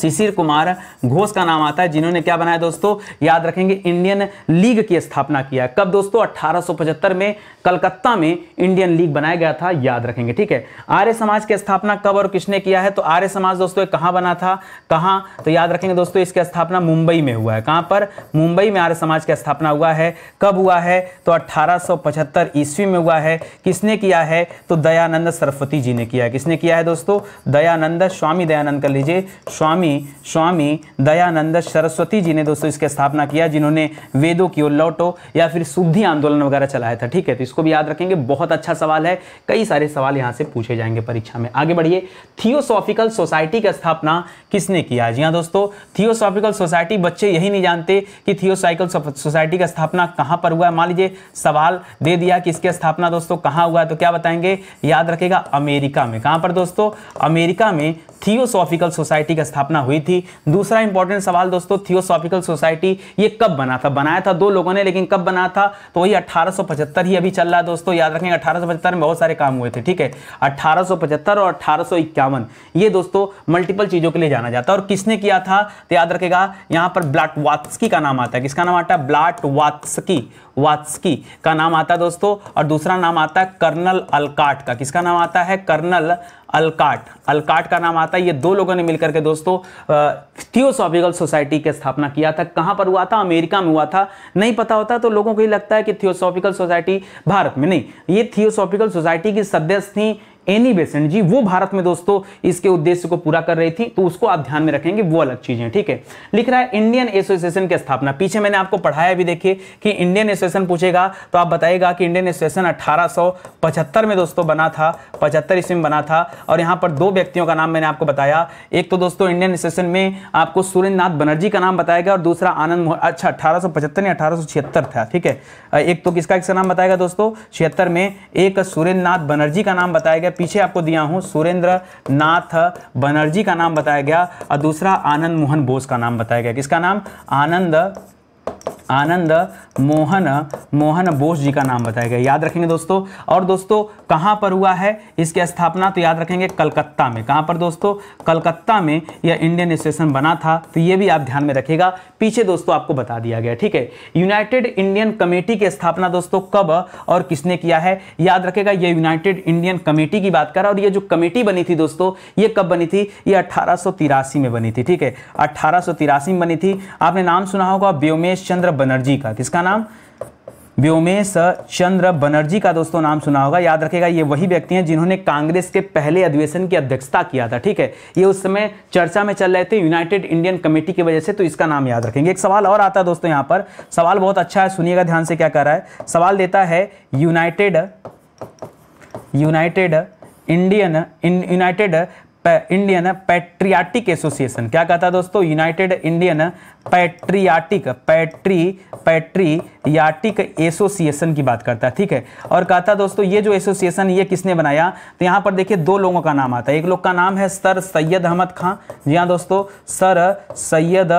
शिशिर कुमार घोष का नाम आता है जिन्होंने क्या बनाया दोस्तों याद रखेंगे इंडियन लीग की स्थापना किया कब दोस्तों 1875 में कलकत्ता में इंडियन लीग बनाया गया था याद रखेंगे ठीक है आर्य समाज की स्थापना कब और किसने किया है तो आर्य समाज दोस्तों कहाँ बना था कहाँ तो याद रखेंगे दोस्तों इसकी स्थापना मुंबई में हुआ है कहाँ पर मुंबई में आर्य समाज की स्थापना हुआ है कब हुआ है तो अट्ठारह ईस्वी में हुआ है किसने किया है तो दयानंद सरस्वती जी ने किया है किसने किया है दोस्तों दयानंद स्वामी दयानंद कर लीजिए स्वामी स्वामी दयानंद सरस्वती जी ने दोस्तों इसकी स्थापना किया जिन्होंने वेदों की ओर लौटो या फिर शुद्धि आंदोलन वगैरह चलाया था ठीक है तो इसको भी याद रखेंगे बहुत अच्छा सवाल है कई सारे सवाल यहाँ से पूछे जाएंगे परीक्षा में आगे बढ़िए थियोसॉफिकल सोसाइटी की स्थापना किसने किया जी हाँ दोस्तों थियोसॉफिकल सोसाइटी बच्चे यही नहीं जानते कि थियोसाइकल सोसाइटी का स्थापना कहाँ पर हुआ है मान लीजिए सवाल दे दिया कि इसकी स्थापना दोस्तों कहाँ हुआ है तो क्या बताएंगे याद रखेगा अमेरिका में कहाँ पर दोस्तों अमेरिका में थियोसॉफिकल सोसाइटी का स्थापना हुई थी दूसरा इंपॉर्टेंट सवाल दोस्तों थियोसॉफिकल सोसाइटी ये कब बना था बनाया था दो लोगों ने लेकिन कब बना था तो वही 1875 ही अभी चल रहा है दोस्तों याद रखेंगे 1875 में बहुत सारे काम हुए थे ठीक है 1875 और अठारह ये दोस्तों मल्टीपल चीज़ों के लिए जाना जाता है और किसने किया था तो याद रखेगा यहां पर ब्लाटवात्सकी का नाम आता है किसका नाम आता है ब्लाटवात्सकी वात्सकी का नाम आता है दोस्तों और दूसरा नाम आता है कर्नल अलकाट का किसका नाम आता है कर्नल अलकाट अलकाट का नाम आता है ये दो लोगों ने मिलकर के दोस्तों थियोसॉफिकल सोसाइटी की स्थापना किया था कहाँ पर हुआ था अमेरिका में हुआ था नहीं पता होता तो लोगों को ही लगता है कि थियोसॉफिकल सोसाइटी भारत में नहीं ये थियोसॉफिकल सोसाइटी की सदस्य थी एनी बेसेंट जी वो भारत में दोस्तों इसके उद्देश्य को पूरा कर रही थी तो उसको आप ध्यान में रखेंगे वो अलग चीज है ठीक है लिख रहा है इंडियन एसोसिएशन की स्थापना पीछे मैंने आपको पढ़ाया भी देखिए कि इंडियन एसोसिएशन पूछेगा तो आप बताएगा कि इंडियन एसोसिएशन अठारह में दोस्तों बना था पचहत्तर ईस्वी में बना था और यहां पर दो व्यक्तियों का नाम मैंने आपको बताया एक तो दोस्तों इंडियन एसोसिएशन में आपको सूर्यनाथ बनर्जी का नाम बताया गया और दूसरा आनंद अच्छा अठारह सौ पचहत्तर या अठारह था ठीक है एक तो किसका किसका नाम बताएगा दोस्तों छिहत्तर में एक नाथ बनर्जी का नाम बताया गया पीछे आपको दिया हूँ सुरेंद्र नाथ बनर्जी का नाम बताया गया और दूसरा आनंद मोहन बोस का नाम बताया गया किसका नाम आनंद आनंद मोहन मोहन बोस जी का नाम बताया गया याद रखेंगे दोस्तों और दोस्तों कहाँ पर हुआ है इसकी स्थापना तो याद रखेंगे कलकत्ता में कहां पर दोस्तों कलकत्ता में यह इंडियन स्टेशन बना था तो यह भी आप ध्यान में रखेगा पीछे दोस्तों आपको बता दिया गया ठीक है यूनाइटेड इंडियन कमेटी की स्थापना दोस्तों कब और किसने किया है याद रखेगा ये यूनाइटेड इंडियन कमेटी की बात कर और ये जो कमेटी बनी थी दोस्तों ये कब बनी थी ये अठारह में बनी थी ठीक है अठारह में बनी थी आपने नाम सुना होगा व्योमेश चंद्र बनर्जी का किसका नाम व्योमेश चंद्र बनर्जी का दोस्तों नाम सुना होगा याद रखेगा ये वही व्यक्ति हैं जिन्होंने कांग्रेस के पहले अधिवेशन की अध्यक्षता किया था ठीक है ये उस समय चर्चा में चल रहे थे यूनाइटेड इंडियन कमेटी की वजह से तो इसका नाम याद रखेंगे एक सवाल और आता है दोस्तों यहां पर सवाल बहुत अच्छा है सुनिएगा ध्यान से क्या कर रहा है सवाल देता है यूनाइटेड यूनाइटेड इंडियन इन यूनाइटेड इंडियन पैट्रियाटिक एसोसिएशन क्या कहता है दोस्तों यूनाइटेड इंडियन पैट्रियाटिक पैट्री पैट्रियाटिक एसोसिएशन की बात करता है ठीक है और कहता है दोस्तों ये जो एसोसिएशन ये किसने बनाया तो यहां पर देखिए दो लोगों का नाम आता है एक लोग का नाम है सर सैयद अहमद खां जी हाँ दोस्तों सर सैयद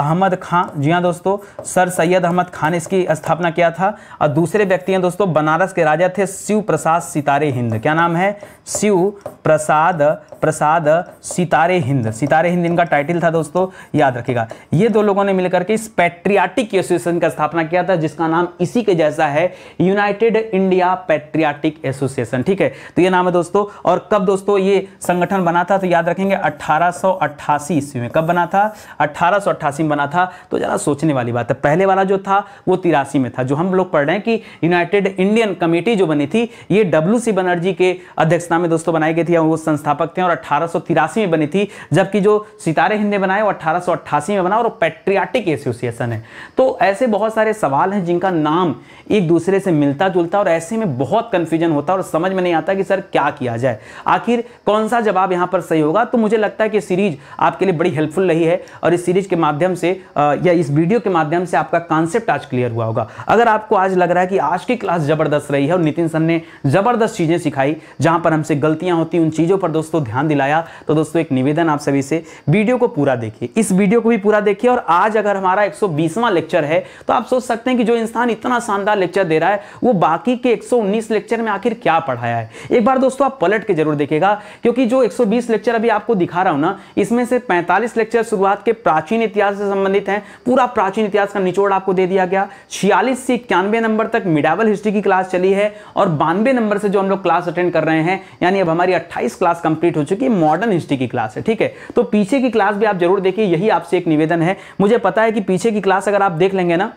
अहमद खां जी हाँ दोस्तों सर सैयद अहमद खान ने इसकी स्थापना किया था और दूसरे व्यक्ति हैं दोस्तों बनारस के राजा थे शिव प्रसाद सितारे हिंद क्या नाम है शिव प्रसाद प्रसाद सितारे हिंद सितारे हिंद इनका टाइटल था दोस्तों याद रखिएगा ये दो लोगों ने मिलकर के इस पैट्रियाटिक एसोसिएशन का स्थापना किया था जिसका नाम इसी के जैसा है यूनाइटेड इंडिया पैट्रियाटिक एसोसिएशन ठीक है तो ये नाम है दोस्तों और कब दोस्तों ये संगठन बना था तो याद रखेंगे अट्ठारह ईस्वी में कब बना था अट्ठारह में बना था तो ज़रा सोचने वाली बात है पहले वाला जो था वो तिरासी में था जो हम लोग पढ़ रहे हैं कि यूनाइटेड इंडियन कमेटी जो बनी थी ये डब्ल्यू सी बनर्जी के अध्यक्षता में दोस्तों बनाई गई थी वो संस्थापक थे और अट्ठारह में बनी थी जबकि जो सितारे हिंद ने बनाए वो अट्ठारह में बना और पेट्रियाटिक एसोसिएशन है तो ऐसे बहुत सारे सवाल हैं जिनका नाम एक दूसरे से मिलता जुलता और ऐसे में बहुत कन्फ्यूजन होता और समझ में नहीं आता कि सर क्या किया जाए आखिर कौन सा जवाब यहाँ पर सही होगा तो मुझे लगता है कि सीरीज आपके लिए बड़ी हेल्पफुल रही है और इस सीरीज के माध्यम से या इस वीडियो के माध्यम से आपका कॉन्सेप्ट आज क्लियर हुआ होगा अगर आपको आज लग रहा है कि आज की क्लास ज़बरदस्त रही है और नितिन सर ने ज़बरदस्त चीज़ें सिखाई जहां पर हमसे गलतियां होती उन चीज़ों पर दोस्तों ध्यान दिलाया तो दोस्तों एक निवेदन आप सभी से वीडियो को पूरा देखिए इस वीडियो को भी पूरा देखिए और आज अगर हमारा एक लेक्चर है तो आप सोच सकते हैं कि जो इंसान इतना शानदार लेक्चर दे रहा है वो बाकी के एक लेक्चर में आखिर क्या पढ़ाया है एक बार दोस्तों आप पलट के जरूर देखेगा क्योंकि जो एक लेक्चर अभी आपको दिखा रहा हूं ना इसमें से पैंतालीस लेक्चर शुरुआत के प्राचीन इतिहास से संबंधित हैं पूरा प्राचीन इतिहास का निचोड़ आपको दे दिया गया छियालीस से इक्यानवे नंबर तक मिडावल हिस्ट्री की क्लास चली है और बानवे नंबर से जो हम लोग क्लास अटेंड कर रहे हैं यानी अब हमारी अट्ठाईस क्लास कंप्लीट हो चुकी है मॉडर्न हिस्ट्री की क्लास है ठीक है तो पीछे की क्लास भी आप जरूर देखिए यही आपसे एक निवेदन है मुझे पता है कि पीछे की क्लास अगर आप देख लेंगे ना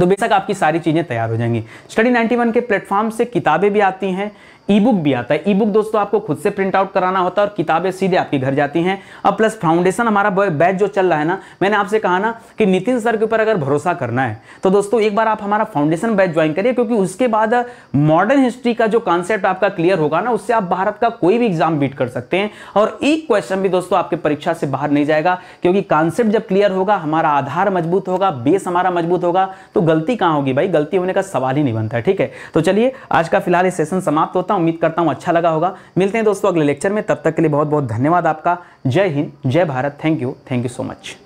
तो बेशक आपकी सारी चीज़ें तैयार हो जाएंगी स्टडी 91 के प्लेटफॉर्म से किताबें भी आती हैं ई बुक भी आता है ई बुक दोस्तों आपको खुद से प्रिंट आउट कराना होता है और किताबें सीधे आपके घर जाती हैं अब प्लस फाउंडेशन हमारा बैच जो चल रहा है ना मैंने आपसे कहा ना कि नितिन सर के ऊपर अगर भरोसा करना है तो दोस्तों एक बार आप हमारा फाउंडेशन बैच ज्वाइन करिए क्योंकि उसके बाद मॉडर्न हिस्ट्री का जो कॉन्सेप्ट आपका क्लियर होगा ना उससे आप भारत का कोई भी एग्जाम बीट कर सकते हैं और एक क्वेश्चन भी दोस्तों आपके परीक्षा से बाहर नहीं जाएगा क्योंकि कॉन्सेप्ट जब क्लियर होगा हमारा आधार मजबूत होगा बेस हमारा मजबूत होगा तो गलती कहाँ होगी भाई गलती होने का सवाल ही नहीं बनता है ठीक है तो चलिए आज का फिलहाल ये सेशन समाप्त होता उम्मीद करता हूँ अच्छा लगा होगा मिलते हैं दोस्तों अगले लेक्चर में तब तक के लिए बहुत बहुत धन्यवाद आपका जय हिंद जय Bharat thank you thank you so much